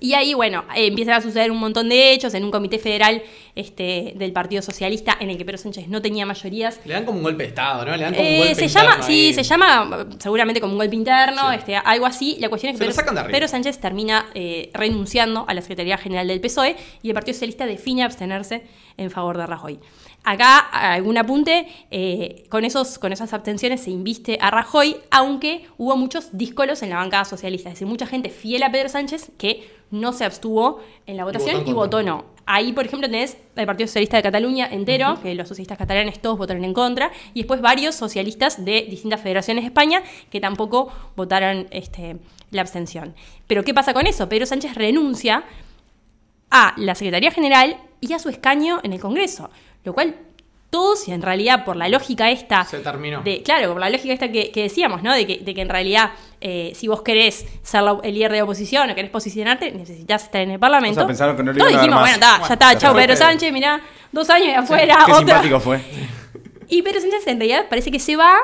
y ahí, bueno, empiezan a suceder un montón de hechos en un comité federal este, del Partido Socialista en el que Pedro Sánchez no tenía mayorías. Le dan como un golpe de Estado, ¿no? Le dan como un eh, golpe se llama, Sí, se llama mm, seguramente como un golpe interno, este, algo así. La cuestión es que Pedro, Sánchez termina eh, renunciando a la Secretaría General del PSOE y el Partido Socialista define abstenerse en favor de Rajoy. Acá, algún apunte, eh, con, esos, con esas abstenciones se inviste a Rajoy, aunque hubo muchos discolos en la bancada socialista. Es decir, mucha gente fiel a Pedro Sánchez que no se abstuvo en la votación y, votó no. Ahí, por ejemplo, tenés el Partido Socialista de Cataluña entero, que los socialistas catalanes todos votaron en contra, y después varios socialistas de distintas federaciones de España que tampoco votaron este, la abstención. Pero ¿qué pasa con eso? Pedro Sánchez renuncia a la Secretaría General y a su escaño en el Congreso, lo cual todos, en realidad por la lógica esta... Se terminó. claro, por la lógica esta que, decíamos, ¿no? De que, en realidad, eh, si vos querés ser el líder de oposición o querés posicionarte, necesitas estar en el Parlamento. O sea, pensaron que no le a dijimos, bueno, ya está, chao Pedro Sánchez, mirá, dos años y afuera, qué simpático fue. Y Pedro Sánchez en realidad parece que se va,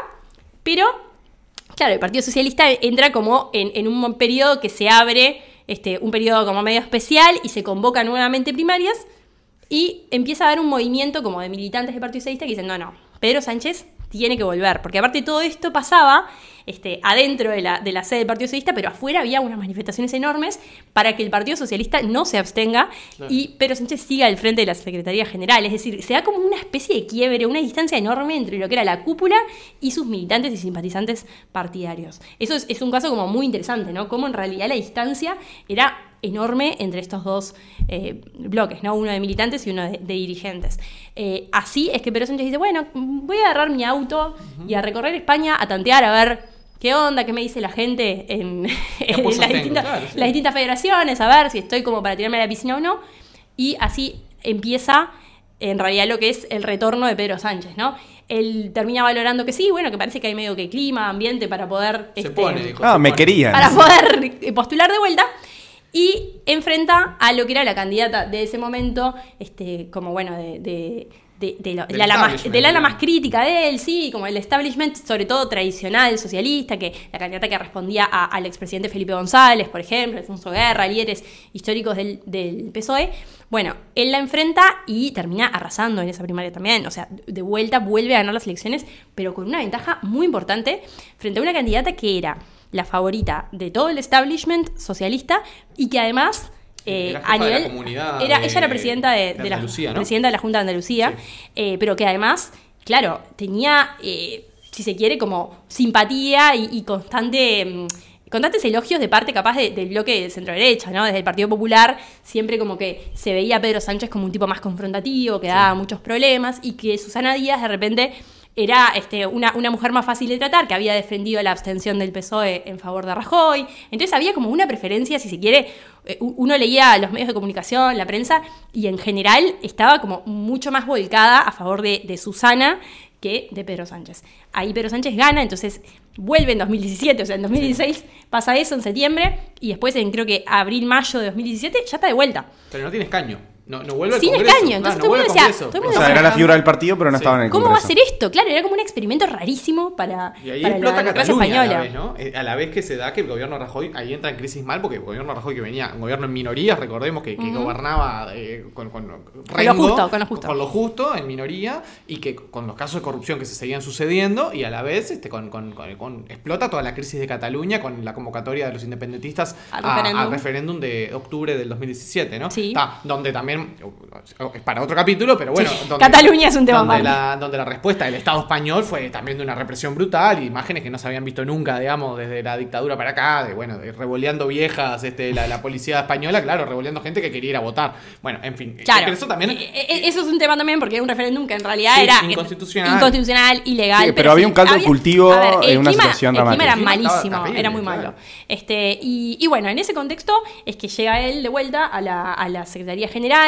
pero, claro, el Partido Socialista entra como en, un periodo que se abre, este, un periodo como medio especial y se convoca nuevamente primarias y empieza a haber un movimiento como de militantes del Partido Socialista que dicen, no, no, Pedro Sánchez tiene que volver, porque aparte todo esto pasaba este, adentro de la, sede del Partido Socialista, pero afuera había unas manifestaciones enormes para que el Partido Socialista no se abstenga y Pedro Sánchez siga al frente de la Secretaría General. Es decir, se da como una especie de quiebre, una distancia enorme entre lo que era la cúpula y sus militantes y simpatizantes partidarios. Eso es, un caso como muy interesante, ¿no? Cómo en realidad la distancia era enorme entre estos dos eh, bloques, ¿no? uno de militantes y uno de, dirigentes. Eh, así es que Pedro Sánchez dice, bueno, voy a agarrar mi auto y a recorrer España, a tantear, a ver qué onda, qué me dice la gente en, las, distintas, federaciones, a ver si estoy como para tirarme a la piscina o no. Y así empieza en realidad lo que es el retorno de Pedro Sánchez, ¿no? él termina valorando que sí, bueno, que parece que hay medio que clima, ambiente para poder. Este, ah, me quería Para poder postular de vuelta y enfrenta a lo que era la candidata de ese momento, este, como bueno, de, la, más, la más crítica de él, sí, como el establishment, sobre todo tradicional, socialista, que la candidata que respondía al expresidente Felipe González, por ejemplo, Alfonso Guerra, líderes históricos del, del, PSOE. Bueno, él la enfrenta y termina arrasando en esa primaria también. O sea, de vuelta vuelve a ganar las elecciones, pero con una ventaja muy importante frente a una candidata que era la favorita de todo el establishment socialista y que además eh, a nivel era, ella era presidenta de, la, presidenta de la Junta de Andalucía, eh, pero que además, claro, tenía, eh, si se quiere, como simpatía y, constante mm, constantes elogios de parte capaz del bloque de centro derecha, ¿no? Desde el Partido Popular siempre como que se veía a Pedro Sánchez como un tipo más confrontativo, que daba muchos problemas, y que Susana Díaz de repente era este, una, mujer más fácil de tratar, que había defendido la abstención del PSOE en favor de Rajoy. Entonces había como una preferencia, si se quiere, eh, uno leía los medios de comunicación, la prensa, y en general estaba como mucho más volcada a favor de, Susana que de Pedro Sánchez. Ahí Pedro Sánchez gana, entonces vuelve en 2017, o sea, en 2016 pasa eso en septiembre, y después en creo que abril-mayo de 2017 ya está de vuelta. Pero no tiene caño. No, no vuelve Sin al escaño. Entonces ah, no todo era la figura del partido, pero no estaba en el ¿Cómo va a ser esto? Claro, era como un experimento rarísimo para, la clase española. A la, vez, ¿no? Eh, a la, vez, que se da que el gobierno Rajoy, ahí entra en crisis mal, porque el gobierno Rajoy que venía, un gobierno en minoría, recordemos que, gobernaba eh, con, con, con, lo justo, con lo justo. en minoría, y que con los casos de corrupción que se seguían sucediendo, y a la vez este, con, con explota toda la crisis de Cataluña con la convocatoria de los independentistas al referéndum de octubre del 2017, ¿no? Sí. donde también es para otro capítulo, pero bueno. Cataluña es un tema donde la, donde la respuesta del Estado español fue también de una represión brutal, imágenes que no se habían visto nunca, digamos, desde la dictadura para acá, de bueno, de revoleando viejas, este, la, policía española, claro, revoleando gente que quería ir a votar. Bueno, en fin. Eh, claro. eso también. Eh, eh, eso es un tema también porque era un referéndum que en realidad era. Inconstitucional. ilegal. pero, había un caldo de cultivo en una situación dramática. El era malísimo, era muy malo. Este, y, bueno, en ese contexto es que llega él de vuelta a la Secretaría General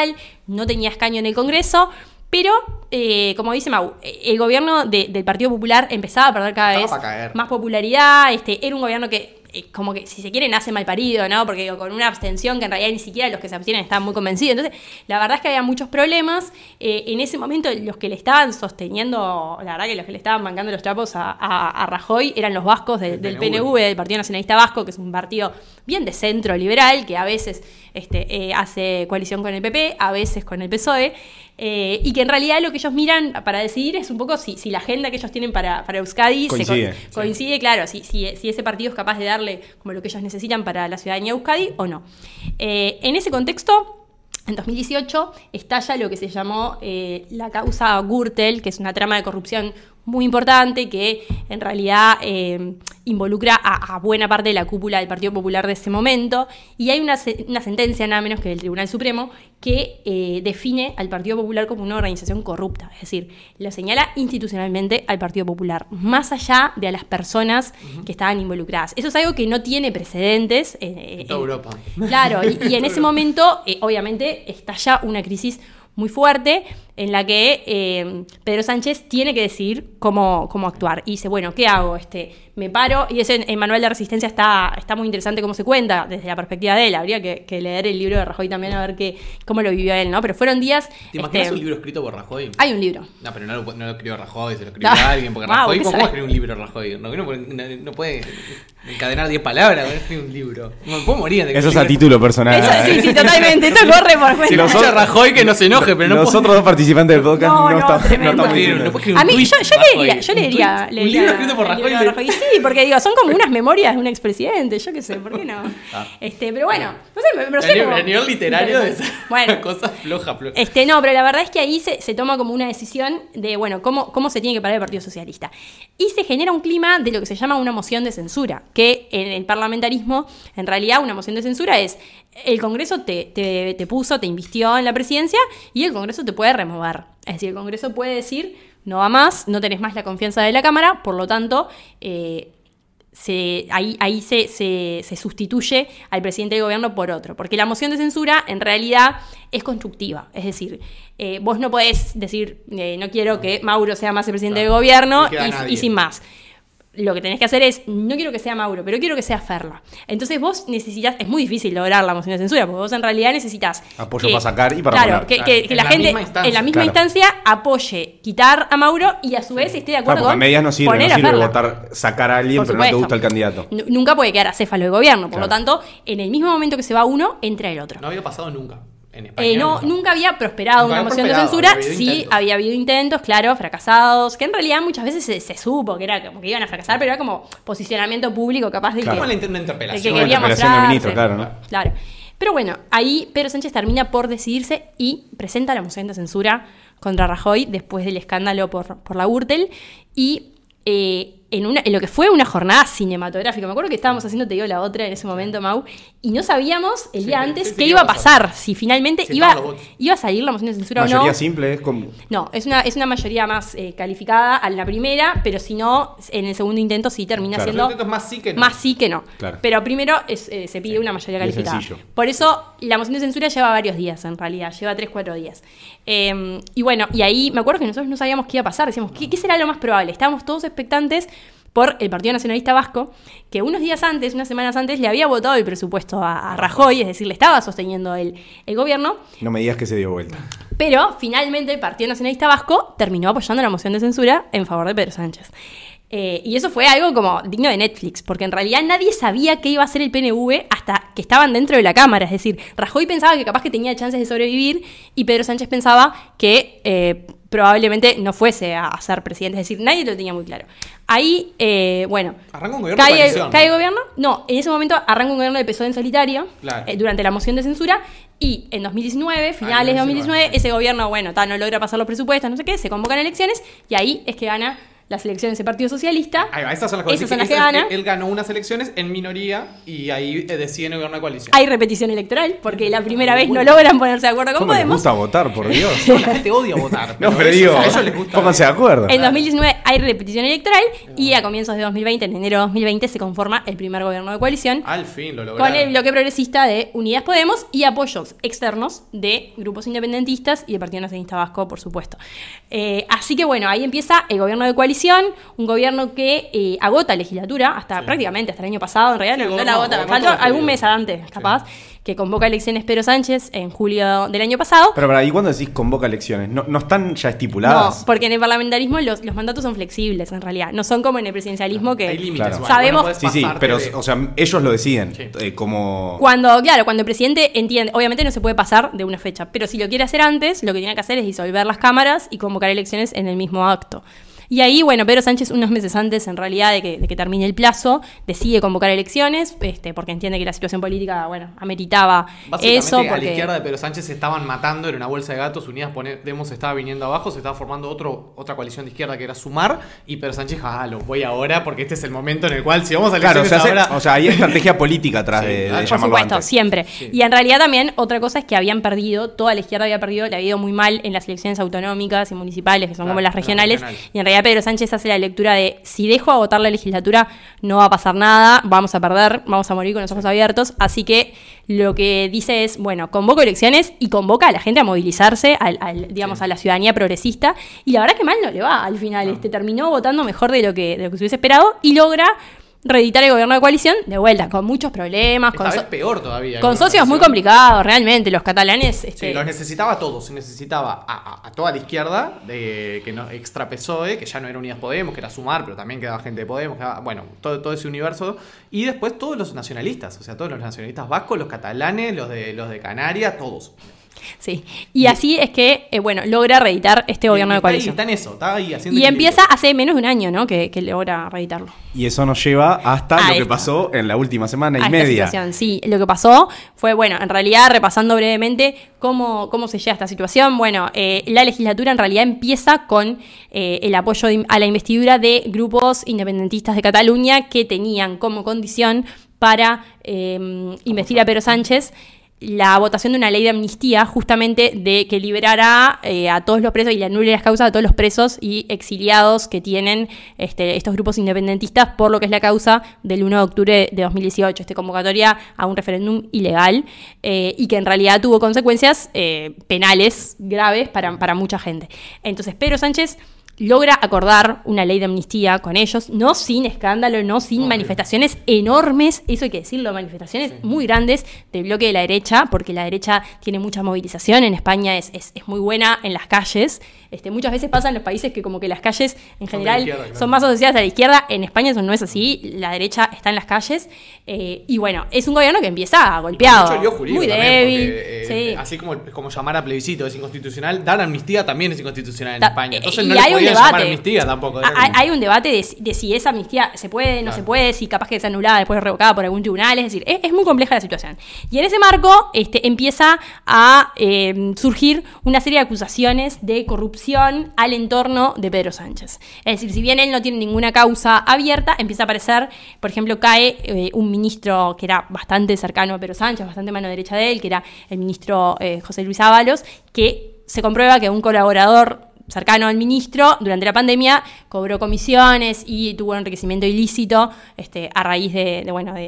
no tenía escaño en el Congreso, pero, eh, como dice Mau, el gobierno del Partido Popular empezaba a perder cada vez más popularidad. Este, era un gobierno que eh, como que si se quieren hace mal parido, ¿no? Porque con una abstención que en realidad ni siquiera los que se abstienen estaban muy convencidos. Entonces, la verdad es que había muchos problemas. Eh, en ese momento, los que le estaban sosteniendo, la verdad que los que le estaban mancando los trapos a, Rajoy eran los vascos del PNV. del Partido Nacionalista Vasco, que es un partido bien de centro liberal, que a veces este, eh, hace coalición con el PP, a veces con el PSOE. Eh, y que en realidad lo que ellos miran para decidir es un poco si, la agenda que ellos tienen para, Euskadi coincide, se coincide claro, si, ese partido es capaz de darle como lo que ellos necesitan para la ciudadanía de Euskadi o no. Eh, en ese contexto, en 2018 estalla lo que se llamó eh, la causa Gürtel, que es una trama de corrupción muy importante que en realidad involucra a, buena parte de la cúpula del Partido Popular de ese momento, y hay una, una sentencia nada menos que del Tribunal Supremo que eh, define al Partido Popular como una organización corrupta, es decir, lo señala institucionalmente al Partido Popular, más allá de a las personas que estaban involucradas. Eso es algo que no tiene precedentes. Eh, eh, en, Europa. Claro, y, en ese momento, obviamente, estalla una crisis muy fuerte en la que eh, Pedro Sánchez tiene que decidir cómo, cómo, actuar. Y dice, bueno, ¿qué hago? Este, me paro. Y ese manual de resistencia está, está muy interesante cómo se cuenta desde la perspectiva de él. Habría que, leer el libro de Rajoy también a ver cómo lo vivió él, ¿no? Pero fueron días... ¿Te imaginas este, un libro escrito por Rajoy? Hay un libro. No, pero no lo, no escribió Rajoy, se lo escribió alguien. Porque Rajoy, ¿cómo escribir un libro Rajoy? No, no, puede encadenar 10 palabras para escribir un libro. ¿Cómo morir. De Eso es a título personal. sí, sí, totalmente. Esto corre por cuenta. Si nosotros, Rajoy que no se enoje, pero no Nosotros dos participamos participante del podcast no, no, está, no A mí, yo, yo diría, leería. Yo le leería, por Rajoy? Sí, porque digo, son como unas memorias de un expresidente, yo qué sé, ¿por qué no? Ah. Este, pero bueno, no sé, literario cosa floja, floja. Este, no, pero la verdad es que ahí se, se toma como una decisión de, bueno, cómo, cómo se tiene que parar el Partido Socialista. Y se genera un clima de lo que se llama una moción de censura, que en el parlamentarismo, en realidad, una moción de censura es el Congreso te, te, te, puso, te invistió en la presidencia y el Congreso te puede remover. Es decir, el Congreso puede decir, no va más, no tenés más la confianza de la Cámara, por lo tanto, eh, ahí, se, se, sustituye al presidente del gobierno por otro. Porque la moción de censura en realidad es constructiva. Es decir, eh, vos no podés decir, eh, no quiero que Mauro sea más el presidente de del gobierno y sin más lo que tenés que hacer es, no quiero que sea Mauro, pero quiero que sea Ferla. Entonces vos necesitas, es muy difícil lograr la moción de censura, porque vos en realidad necesitas... Apoyo para sacar y para... Claro, que, la, gente en la misma instancia apoye quitar a Mauro y a su vez esté de acuerdo con... medias no sirve, poner no sirve a votar, sacar a alguien, pero no te gusta el candidato. nunca puede quedar a céfalo de gobierno, por lo tanto, en el mismo momento que se va uno, entra el otro. No había pasado nunca. Eh, no, nunca había prosperado una moción de censura. sí, había habido intentos, claro, fracasados, que en realidad muchas veces se, supo que era como que iban a fracasar, pero era como posicionamiento público capaz de claro. que. intento Que quería interpelación ministro, claro, ¿no? Claro. Pero bueno, ahí Pedro Sánchez termina por decidirse y presenta la moción de censura contra Rajoy después del escándalo por, por la Urtel. Y eh, en, lo que fue una jornada cinematográfica. Me acuerdo que estábamos haciendo, te digo, la otra en ese momento, Mau, y no sabíamos el día antes qué iba a pasar, si finalmente iba, iba a salir la moción de censura o no. Mayoría simple es como... No, es una, es una mayoría más eh, calificada a la primera, pero si no, en el segundo intento sí termina siendo... Es más sí que no. Más sí que no. Pero primero eh, se pide una mayoría calificada. Por eso la moción de censura lleva varios días, en realidad, lleva tres cuatro días. Em, y bueno, y ahí me acuerdo que nosotros no sabíamos qué iba a pasar, decíamos, qué será lo más probable? Estábamos todos expectantes por el Partido Nacionalista Vasco, que unos días antes, unas semanas antes, le había votado el presupuesto a, Rajoy, es decir, le estaba sosteniendo el, gobierno. No me digas que se dio vuelta. Pero finalmente el Partido Nacionalista Vasco terminó apoyando la moción de censura en favor de Pedro Sánchez. Eh, y eso fue algo como digno de Netflix, porque en realidad nadie sabía qué iba a hacer el PNV hasta que estaban dentro de la Cámara. Es decir, Rajoy pensaba que capaz que tenía chances de sobrevivir y Pedro Sánchez pensaba que eh, probablemente no fuese a, ser presidente, es decir, nadie lo tenía muy claro. Ahí, eh, bueno, ¿Arranca un gobierno cae, el, cae gobierno, no, en ese momento arranca un gobierno de PSOE en solitario eh, durante la moción de censura y en 2019, finales de 2019, ese gobierno, bueno, no logra pasar los presupuestos, no sé qué, se convocan elecciones y ahí es que gana las elecciones del Partido Socialista. Ahí esas son las que, gana. Él, ganó unas elecciones en minoría y ahí eh, deciden gobierno una coalición. Hay repetición electoral porque la primera ah, vez no logran ponerse de acuerdo con Podemos. Les gusta votar, por Dios. No, la gente odia votar. Pero no, pero digo, Pónganse de acuerdo. En 2019 hay repetición electoral y a comienzos de 2020, en enero de 2020, se conforma el primer gobierno de coalición. Al fin lo lograron. Con el bloque progresista de Unidas Podemos y apoyos externos de grupos independentistas y de Partido Nacionalista Vasco, por supuesto. Eh, así que bueno, ahí empieza el gobierno de coalición un gobierno que eh, agota legislatura, hasta prácticamente, hasta el año pasado, en realidad, no, la agota, Falta algún mes antes, capaz, que convoca elecciones Pedro Sánchez en julio del año pasado. Pero para ahí, cuando decís convoca elecciones? ¿No, ¿No, están ya estipuladas? porque en el parlamentarismo los, mandatos son flexibles, en realidad, no son como en el presidencialismo que sabemos... sí, sí, pero, ellos lo deciden, eh, como... Cuando, claro, cuando el presidente entiende, obviamente no se puede pasar de una fecha, pero si lo quiere hacer antes, lo que tiene que hacer es disolver las cámaras y convocar elecciones en el mismo acto. Y ahí, bueno, Pedro Sánchez, unos meses antes, en realidad, de que, termine el plazo, decide convocar elecciones, este, porque entiende que la situación política, bueno, ameritaba eso. Porque... A la izquierda de Pedro Sánchez se estaban matando, era una bolsa de gatos, Unidas Podemos estaba viniendo abajo, se estaba formando otro, otra coalición de izquierda que era Sumar, y Pedro Sánchez, ah, lo voy ahora, porque este es el momento en el cual, si vamos a elecciones o sea, hay estrategia política atrás de de, de, ah, Por supuesto, siempre. Y en realidad también, otra cosa es que habían perdido, toda la izquierda había perdido, le había ido muy mal en las elecciones autonómicas y municipales, que son como las regionales, y en realidad Pedro Sánchez hace la lectura de si dejo votar la legislatura no va a pasar nada, vamos a perder, vamos a morir con los ojos abiertos, así que lo que dice es, bueno, convoco elecciones y convoca a la gente a movilizarse, al, digamos, a la ciudadanía progresista, y la verdad que mal no le va al final, este, terminó votando mejor de lo que, de lo que se hubiese esperado y logra reeditar el gobierno de coalición, de vuelta, con muchos problemas. con peor todavía. Con socios muy complicados, realmente, los catalanes. Sí, este los necesitaba a todos. Necesitaba a, toda la izquierda, de, que no, extra PSOE, que ya no era Unidas Podemos, que era Sumar, pero también quedaba gente de Podemos, bueno, todo, todo ese universo. Y después todos los nacionalistas, o sea, todos los nacionalistas vascos, los catalanes, los de, los de Canarias, todos. Sí, y así es que, eh, bueno, logra reeditar este gobierno de coalición. está en eso, está ahí haciendo. Y empieza hace menos de un año, ¿no? Que, logra reeditarlo. Y eso nos lleva hasta lo que pasó en la última semana y media. sí, lo que pasó fue, bueno, en realidad, repasando brevemente cómo, cómo se llega a esta situación, bueno, eh, la legislatura en realidad empieza con eh, el apoyo a la investidura de grupos independentistas de Cataluña que tenían como condición para investir a Pedro Sánchez la votación de una ley de amnistía justamente de que liberará eh, a todos los presos y le anule las causas a todos los presos y exiliados que tienen este, estos grupos independentistas por lo que es la causa del 1 de octubre de 2018, esta convocatoria a un referéndum ilegal eh, y que en realidad tuvo consecuencias eh, penales graves para, para mucha gente. Entonces Pedro Sánchez logra acordar una ley de amnistía con ellos, no sin escándalo, no sin manifestaciones enormes, eso hay que decirlo, manifestaciones muy grandes del bloque de la derecha, porque la derecha tiene mucha movilización, en España es, muy buena en las calles, este, muchas veces pasa en los países que como que las calles en general son más asociadas a la izquierda, en España eso no es así, la derecha está en las calles, eh, y bueno, es un gobierno que empieza golpeado, muy débil, eh, así como, como llamar a plebiscito es inconstitucional, dar amnistía también es inconstitucional en España. Entonces, no Ah, ¿eh? hay, un debate de, si esa amnistía se puede, no se puede, si capaz que es anulada, después revocada por algún tribunal. Es decir, es, muy compleja la situación. Y en ese marco este, empieza a em, surgir una serie de acusaciones de corrupción al entorno de Pedro Sánchez. Es decir, si bien él no tiene ninguna causa abierta, empieza a aparecer, por ejemplo, cae eh, un ministro que era bastante cercano a Pedro Sánchez, bastante mano derecha de él, que era el ministro eh, José Luis Ábalos, que se comprueba que un colaborador cercano al ministro, durante la pandemia cobró comisiones y tuvo un enriquecimiento ilícito este, a raíz de,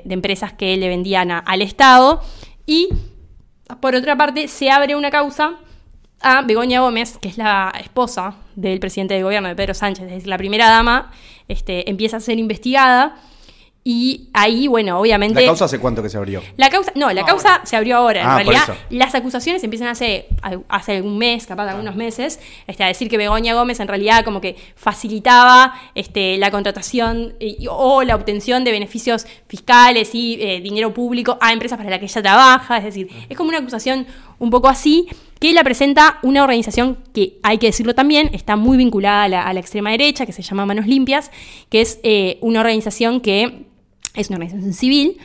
empresas que le vendían al Estado. Y por otra parte, se abre una causa a Begoña Gómez, que es la esposa del presidente del gobierno de Pedro Sánchez, es la primera dama, este, empieza a ser investigada y ahí, bueno, obviamente. ¿La causa hace cuánto que se abrió? La causa, no, la ah, causa se abrió ahora. En ah, realidad, las acusaciones empiezan hace, hace algún mes, capaz ah. algunos meses, este, a decir que Begoña Gómez en realidad como que facilitaba este, la contratación o la obtención de beneficios fiscales y eh, dinero público a empresas para las que ella trabaja. Es decir, es como una acusación un poco así que la presenta una organización que, hay que decirlo también, está muy vinculada a la, extrema derecha, que se llama Manos Limpias, que es eh, una organización que es una organización civil,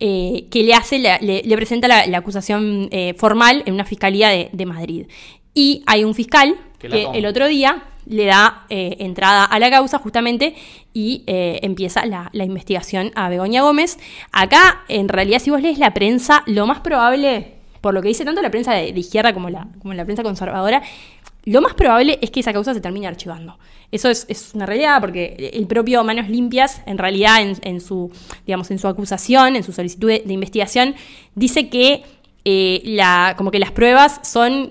eh, que le, hace le, presenta la, acusación eh, formal en una fiscalía de, Madrid. Y hay un fiscal que, el otro día le da eh, entrada a la causa justamente y empieza la, la, investigación a Begoña Gómez. Acá, en realidad, si vos lees la prensa, lo más probable por lo que dice tanto la prensa de, izquierda como la, como la prensa conservadora, lo más probable es que esa causa se termine archivando. Eso es, una realidad, porque el propio Manos Limpias, en realidad, en, su, digamos, en su acusación, en su solicitud de, investigación, dice que eh, la, como que las pruebas son,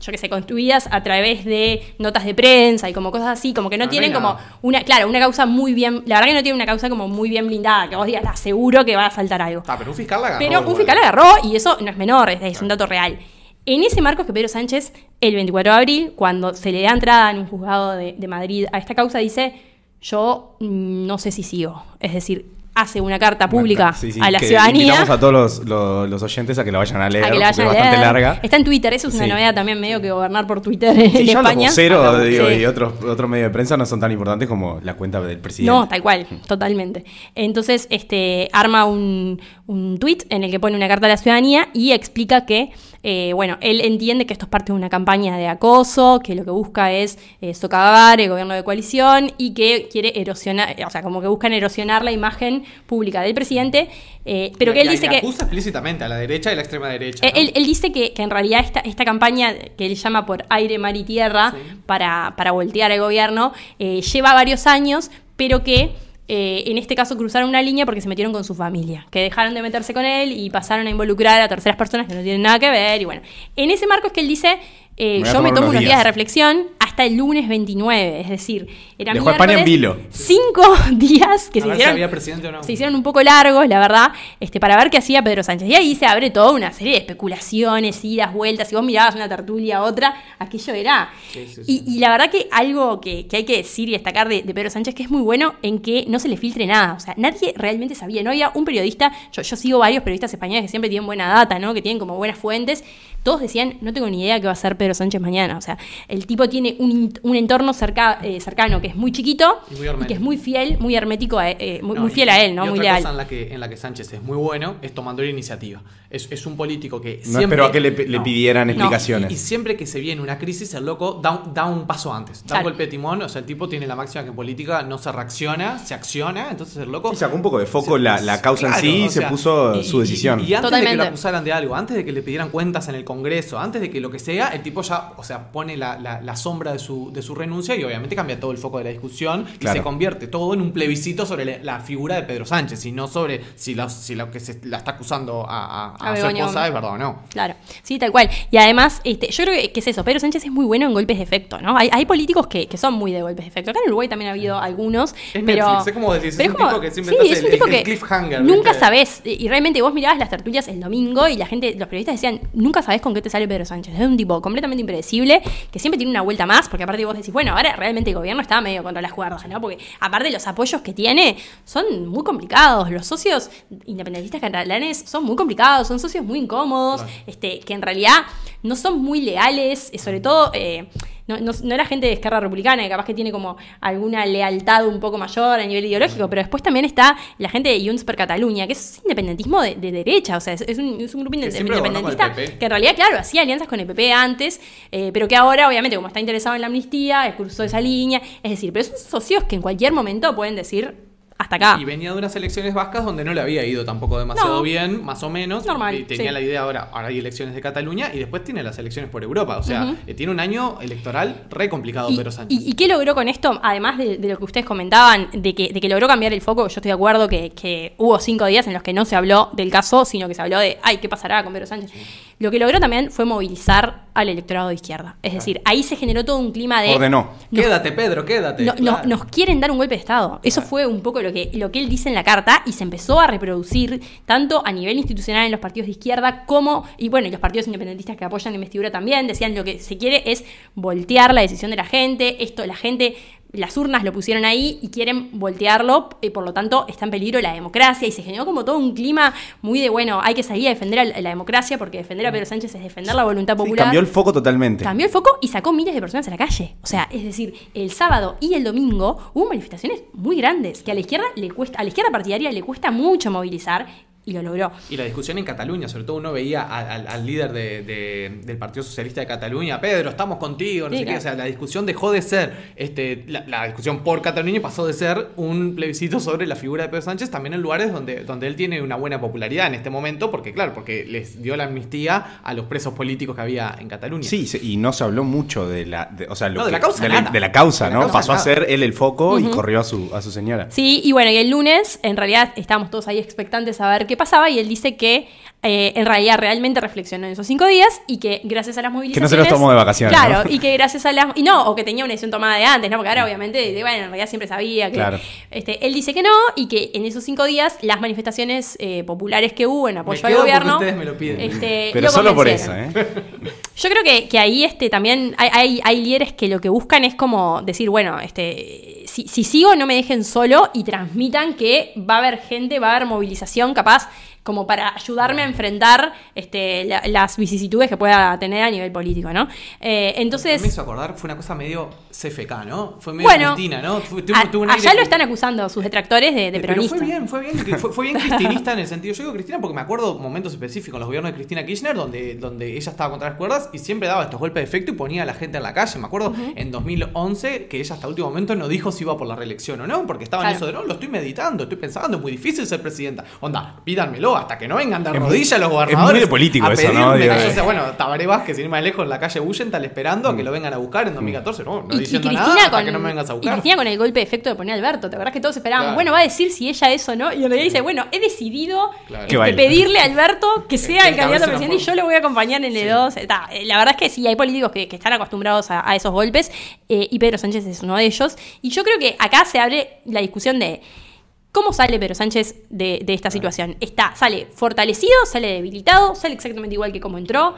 yo que sé, construidas a través de notas de prensa y como cosas así, como que no, ah, tienen como una, claro, una causa muy bien, la verdad que no tiene una causa como muy bien blindada, que vos digas, aseguro que va a saltar algo. Ah, pero un fiscal la agarró. Pero un fiscal la agarró y eso no es menor, es, un dato real. En ese marco es que Pedro Sánchez, el 24 de abril, cuando se le da entrada en un juzgado de Madrid a esta causa, dice, yo mm, no sé si sigo. Es decir, hace una carta pública a la ciudadanía. Invitamos a todos los, oyentes a que la vayan a leer, bastante larga. Está en Twitter, eso es una novedad también medio que gobernar por Twitter en yo España. Cero, ah, y otros otro medios de prensa no son tan importantes como la cuenta del presidente. No, tal cual, totalmente. Entonces, este arma un, un tweet en el que pone una carta a la ciudadanía y explica que eh, bueno, él entiende que esto es parte de una campaña de acoso, que lo que busca es eh, socavar el gobierno de coalición y que quiere erosionar, eh, o sea, como que buscan erosionar la imagen pública del presidente, pero que él dice que... acusa explícitamente a la derecha y a la extrema derecha. Él, dice que, en realidad esta, esta campaña que él llama por aire, mar y tierra para, para voltear al gobierno lleva varios años, pero que eh, en este caso cruzaron una línea porque se metieron con su familia, que dejaron de meterse con él y pasaron a involucrar a terceras personas que no tienen nada que ver. Y bueno, en ese marco es que él dice, eh, yo me tomo unos días. de reflexión hasta el lunes 29, es decir, eran cinco días que se hicieron, un poco largos, la verdad, este, para ver qué hacía Pedro Sánchez. Y ahí se abre toda una serie de especulaciones, idas, vueltas, si vos mirabas una tertulia, otra, aquello era. Y, la verdad que algo que, hay que decir y destacar de, Pedro Sánchez, que es muy bueno en que no se le filtre nada, o sea, nadie realmente sabía, no había un periodista, yo, yo sigo varios periodistas españoles que siempre tienen buena data, ¿no? que tienen como buenas fuentes, todos decían, no tengo ni idea qué va a hacer Pedro Sánchez mañana. O sea, el tipo tiene un, entorno eh, cercano que es muy chiquito y, que es muy fiel, muy hermético, eh, muy, fiel a él, ¿no? muy leal. Cosa en la, que, en la que Sánchez es muy bueno es tomando la iniciativa. Es, un político que siempre. No a que le, pidieran explicaciones. y, siempre que se viene una crisis, el loco da, un paso antes, da el un golpe de timón. O sea, el tipo tiene la máxima que en política no se reacciona, se acciona. Entonces el loco. Y sacó un poco de foco la, causa en sí y se puso su decisión. Y, antes de que lo acusaran de algo, antes de que le pidieran cuentas en el Congreso, antes de que lo que sea, el tipo ya, o sea, pone la, sombra de su, renuncia y obviamente cambia todo el foco de la discusión y se convierte todo en un plebiscito sobre la, figura de Pedro Sánchez y no sobre si lo, si lo que se la está acusando a, a, a, su esposa es verdad o no. Claro, sí, tal cual. Y además, este, yo creo que es eso, Pedro Sánchez es muy bueno en golpes de efecto, ¿no? Hay, políticos que, son muy de golpes de efecto. Acá en Uruguay también ha habido mm. algunos. pero, es como es, un tipo que cliffhanger. Nunca sabes y realmente vos mirabas las tertulias el domingo y la gente, los periodistas decían, nunca sabes con qué te sale Pedro Sánchez. Es un tipo completamente impredecible, que siempre tiene una vuelta más, porque aparte vos decís, bueno, ahora realmente el gobierno está medio contra las cuerdas, ¿no? Porque aparte los apoyos que tiene son muy complicados, los socios independentistas catalanes son muy complicados, son socios muy incómodos, este, que en realidad no son muy leales, eh, sobre todo... Eh, no, era gente de Esquerra Republicana, que capaz que tiene como alguna lealtad un poco mayor a nivel ideológico, pero después también está la gente de Junts per Cataluña, que es independentismo de, derecha, o sea, es, un, grupo independentista que en realidad, claro, hacía alianzas con el PP antes, eh, pero que ahora, obviamente, como está interesado en la amnistía, cruzó esa línea, es decir, pero son socios que en cualquier momento pueden decir hasta acá. Y venía de unas elecciones vascas donde no le había ido tampoco demasiado bien, más o menos. Y tenía la idea ahora, ahora hay elecciones de Cataluña y después tiene las elecciones por Europa. O sea, eh, tiene un año electoral re complicado, y, Sánchez. Y, qué logró con esto? Además de, lo que ustedes comentaban, de que, de que logró cambiar el foco, yo estoy de acuerdo que, hubo cinco días en los que no se habló del caso, sino que se habló de, ay, ¿qué pasará con Pedro Sánchez? Lo que logró también fue movilizar al electorado de izquierda. Es decir, ahí se generó todo un clima de... Ordenó. quédate, Pedro, quédate. nos quieren dar un golpe de Estado. Eso fue un poco lo que, lo que él dice en la carta y se empezó a reproducir tanto a nivel institucional en los partidos de izquierda como, y bueno, y los partidos independentistas que apoyan la investidura también, decían lo que se quiere es voltear la decisión de la gente, esto la gente las urnas lo pusieron ahí y quieren voltearlo y por lo tanto está en peligro la democracia y se generó como todo un clima muy de, bueno, hay que salir a defender la democracia porque defender a Pedro mm. Sánchez es defender la voluntad popular. cambió el foco totalmente. Cambió el foco y sacó miles de personas a la calle. O sea, es decir, el sábado y el domingo hubo manifestaciones muy grandes que a la izquierda le cuesta, a la izquierda partidaria le cuesta mucho movilizar y lo logró. Y la discusión en Cataluña, sobre todo uno veía al, líder del Partido Socialista de Cataluña, Pedro, estamos contigo, no sé qué, o sea, la discusión dejó de ser, este, la, discusión por Cataluña pasó de ser un plebiscito sobre la figura de Pedro Sánchez, también en lugares donde, donde él tiene una buena popularidad en este momento, porque claro, porque les dio la amnistía a los presos políticos que había en Cataluña. Sí, y no se habló mucho de la, la causa, de, la, causa. ¿no? Pasó a ser él el foco y corrió a su, a su señora. Sí, y bueno, y el lunes, en realidad estábamos todos ahí expectantes a ver qué pasaba y él dice que eh, en realidad realmente reflexionó en esos cinco días y que gracias a las movilizaciones... Que no se los tomó de vacaciones. Claro, y que gracias a las... Y no, o que tenía una decisión tomada de antes, ¿no? Porque ahora obviamente, bueno, en realidad siempre sabía que... Claro. Este, él dice que no y que en esos cinco días las manifestaciones eh, populares que hubo en apoyo al gobierno... Ustedes me lo piden. Este, Pero solo por eso, ¿eh? Yo creo que, que ahí este, también hay líderes que lo que buscan es como decir, bueno, este si, si sigo no me dejen solo y transmitan que va a haber gente, va a haber movilización capaz como para ayudarme a enfrentar este, las vicisitudes que pueda tener a nivel político, ¿no? Eh, entonces... Me hizo acordar, fue una cosa medio CFK, ¿no? Fue medio bueno, Cristina, ¿no? allá lo están acusando sus detractores de, de fue bien, fue bien, fue, bien cristinista en el sentido. Yo digo Cristina porque me acuerdo momentos específicos en los gobiernos de Cristina Kirchner donde, donde ella estaba contra las cuerdas y siempre daba estos golpes de efecto y ponía a la gente en la calle. Me acuerdo en 2011 que ella hasta último momento no dijo si iba por la reelección o no, porque estaba en eso de no, lo estoy meditando, estoy pensando, es muy difícil ser presidenta. Onda, pídanmelo hasta que no vengan de rodillas los gobernadores. Es muy de político a eso, ¿no? Eh. bueno, Tabaré Vázquez, sin ir más lejos, en la calle Bullenthal esperando a que mm. lo vengan a buscar en 2014. No, no y Cristina con, Cristina con el golpe de efecto de poner a Alberto, ¿te verdad que todos esperábamos? Bueno, va a decir si ella es o no. Y en realidad dice, bueno, he decidido este, pedirle a Alberto que sea el, candidato candidato presidente y yo lo voy a acompañar en el 2. Eh, la verdad es que sí, hay políticos que, están acostumbrados a, esos golpes eh, y Pedro Sánchez es uno de ellos. Y yo creo que acá se abre la discusión de... ¿Cómo sale Pedro Sánchez de, de esta situación? Está, sale fortalecido, sale debilitado, sale exactamente igual que como entró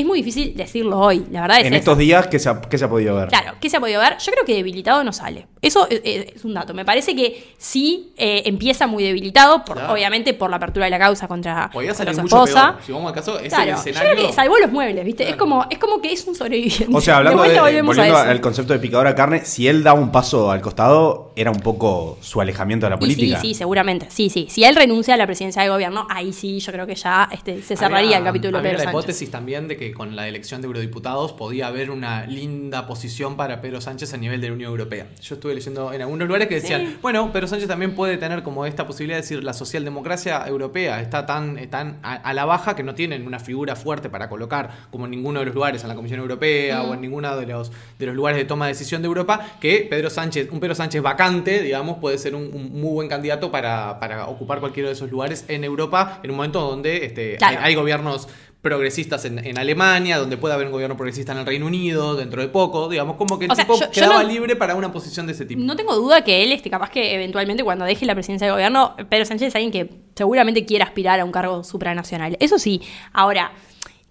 es muy difícil decirlo hoy, la verdad es En estos días, ¿qué se, ha, se, ha, podido ver? Claro, ¿qué se ha podido ver? Yo creo que debilitado no sale. Eso eh, eh, es, un dato. Me parece que sí eh, empieza muy debilitado, por, obviamente por la apertura de la causa contra, Podría salir esposa. Si vamos al caso, es el escenario. Yo creo salvó los muebles, ¿viste? Es, como, es como que es un sobreviviente. O sea, hablando de, volviendo concepto de picadora carne, si él da un paso al costado, era un poco su alejamiento de la política. sí, sí, seguramente. Sí, sí. Si él renuncia a la presidencia del gobierno, ahí sí, yo creo que ya este, se cerraría el capítulo pero la hipótesis también de que con la elección de eurodiputados podía haber una linda posición para Pedro Sánchez a nivel de la Unión Europea. Yo estuve leyendo en algunos lugares que decían, bueno, Pedro Sánchez también puede tener como esta posibilidad de decir, la socialdemocracia europea está tan, tan a, la baja que no tienen una figura fuerte para colocar como en ninguno de los lugares, en la Comisión Europea mm. o en ninguno de los, de los lugares de toma de decisión de Europa, que Pedro Sánchez, un Pedro Sánchez vacante, digamos, puede ser un, muy buen candidato para, ocupar cualquiera de esos lugares en Europa en un momento donde este, hay gobiernos progresistas en, Alemania, donde puede haber un gobierno progresista en el Reino Unido dentro de poco, digamos, como que el libre para una posición de ese tipo. No tengo duda que él, esté capaz que eventualmente cuando deje la presidencia del gobierno, Pedro Sánchez es alguien que seguramente quiera aspirar a un cargo supranacional. Eso sí, ahora,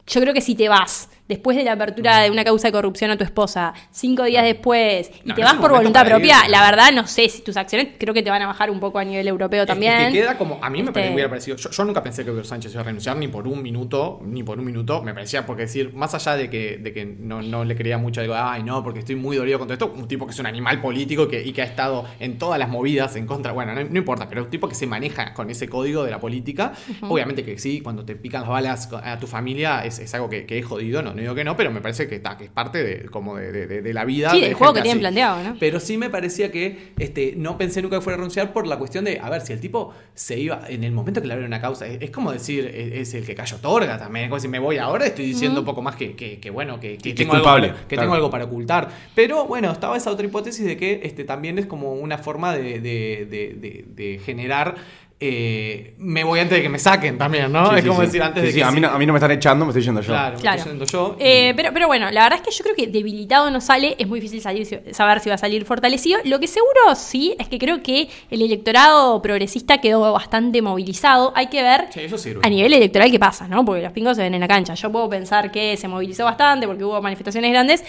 yo creo que si te vas después de la apertura de una causa de corrupción a tu esposa, cinco días después, y te vas por voluntad propia, la verdad no sé si tus acciones creo que te van a bajar un poco a nivel europeo también. que queda como, a mí me este hubiera parecido, yo, nunca pensé que Pedro Sánchez iba a renunciar ni por un minuto, ni por un minuto, me parecía, porque decir, más allá de que, de que no, le creía mucho, digo, ay no, porque estoy muy dolido con todo esto, un tipo que es un animal político que, y que ha estado en todas las movidas en contra, bueno, no, importa, pero un tipo que se maneja con ese código de la política, obviamente que sí, cuando te pican las balas a tu familia es, algo que, que es jodido, no, no digo que no, pero me parece que, está que es parte de, como de, la vida. Sí, del juego que tienen planteado, ¿no? Pero sí me parecía que este, no pensé nunca que fuera a renunciar por la cuestión de, a ver, si el tipo se iba en el momento que le abrieron una causa, es, como decir, e, es, el que cayó torga también, como si me voy ahora, estoy diciendo un poco más que, bueno, que, tengo, culpable, algo, que tengo algo para ocultar. Pero bueno, estaba esa otra hipótesis de que este, también es como una forma de, de generar eh, me voy antes de que me saquen también, ¿no? es como decir antes de que. A mí, no, a mí, no, me están echando, me estoy yendo yo. Claro, eh, pero, pero bueno, la verdad es que yo creo que debilitado no sale, es muy difícil saber si va a salir fortalecido. Lo que seguro sí es que creo que el electorado progresista quedó bastante movilizado. Hay que ver a nivel electoral qué pasa, ¿no? Porque los pingos se ven en la cancha. Yo puedo pensar que se movilizó bastante porque hubo manifestaciones grandes,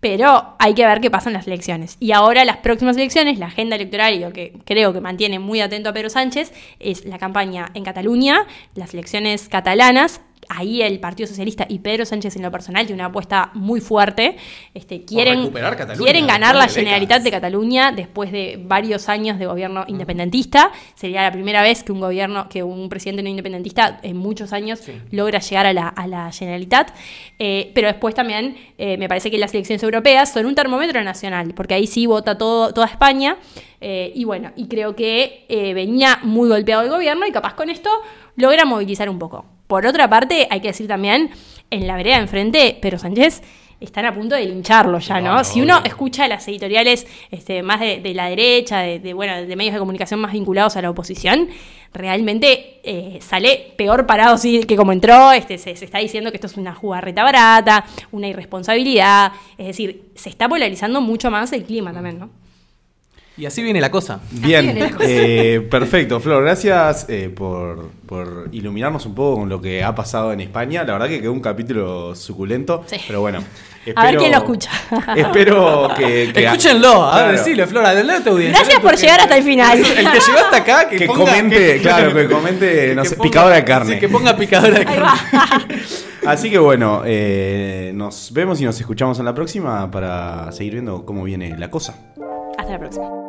pero hay que ver qué pasa en las elecciones. Y ahora las próximas elecciones, la agenda electoral que creo que mantiene muy atento a Pedro Sánchez es la campaña en Cataluña, las elecciones catalanas ahí el Partido Socialista y Pedro Sánchez en lo personal tiene una apuesta muy fuerte. Este, quieren, quieren ganar la Generalitat de Cataluña después de varios años de gobierno mm. independentista. Sería la primera vez que un gobierno, que un presidente no independentista en muchos años logra llegar a la, generalidad. Generalitat. Eh, pero después también eh, me parece que las elecciones europeas son un termómetro nacional, porque ahí sí vota toda España. Eh, y bueno, y creo que venía muy golpeado el gobierno y capaz con esto logra movilizar un poco. Por otra parte, hay que decir también, en la vereda de enfrente, pero Sánchez están a punto de lincharlo ya, ¿no? si uno escucha las editoriales este, más de, la derecha, de, bueno, de medios de comunicación más vinculados a la oposición, realmente eh, sale peor parado sí, que como entró, este, se, se, está diciendo que esto es una jugarreta barata, una irresponsabilidad, es decir, se está polarizando mucho más el clima también, ¿no? Y así viene la cosa. Bien, eh, perfecto. Flor, gracias eh, por, por, iluminarnos un poco con lo que ha pasado en España. La verdad que quedó un capítulo suculento, pero bueno. Espero, a ver quién lo escucha. Espero que. Escúchenlo, a ver, decilo, Flor, adelante audiencia. Gracias por llegar hasta el final. El que llegó hasta acá, que, que comente, claro, que comente, no sé, picadora de carne. Sí, que ponga picadora de carne. Así que bueno, eh, nos vemos y nos escuchamos en la próxima para seguir viendo cómo viene la cosa. Hasta la próxima.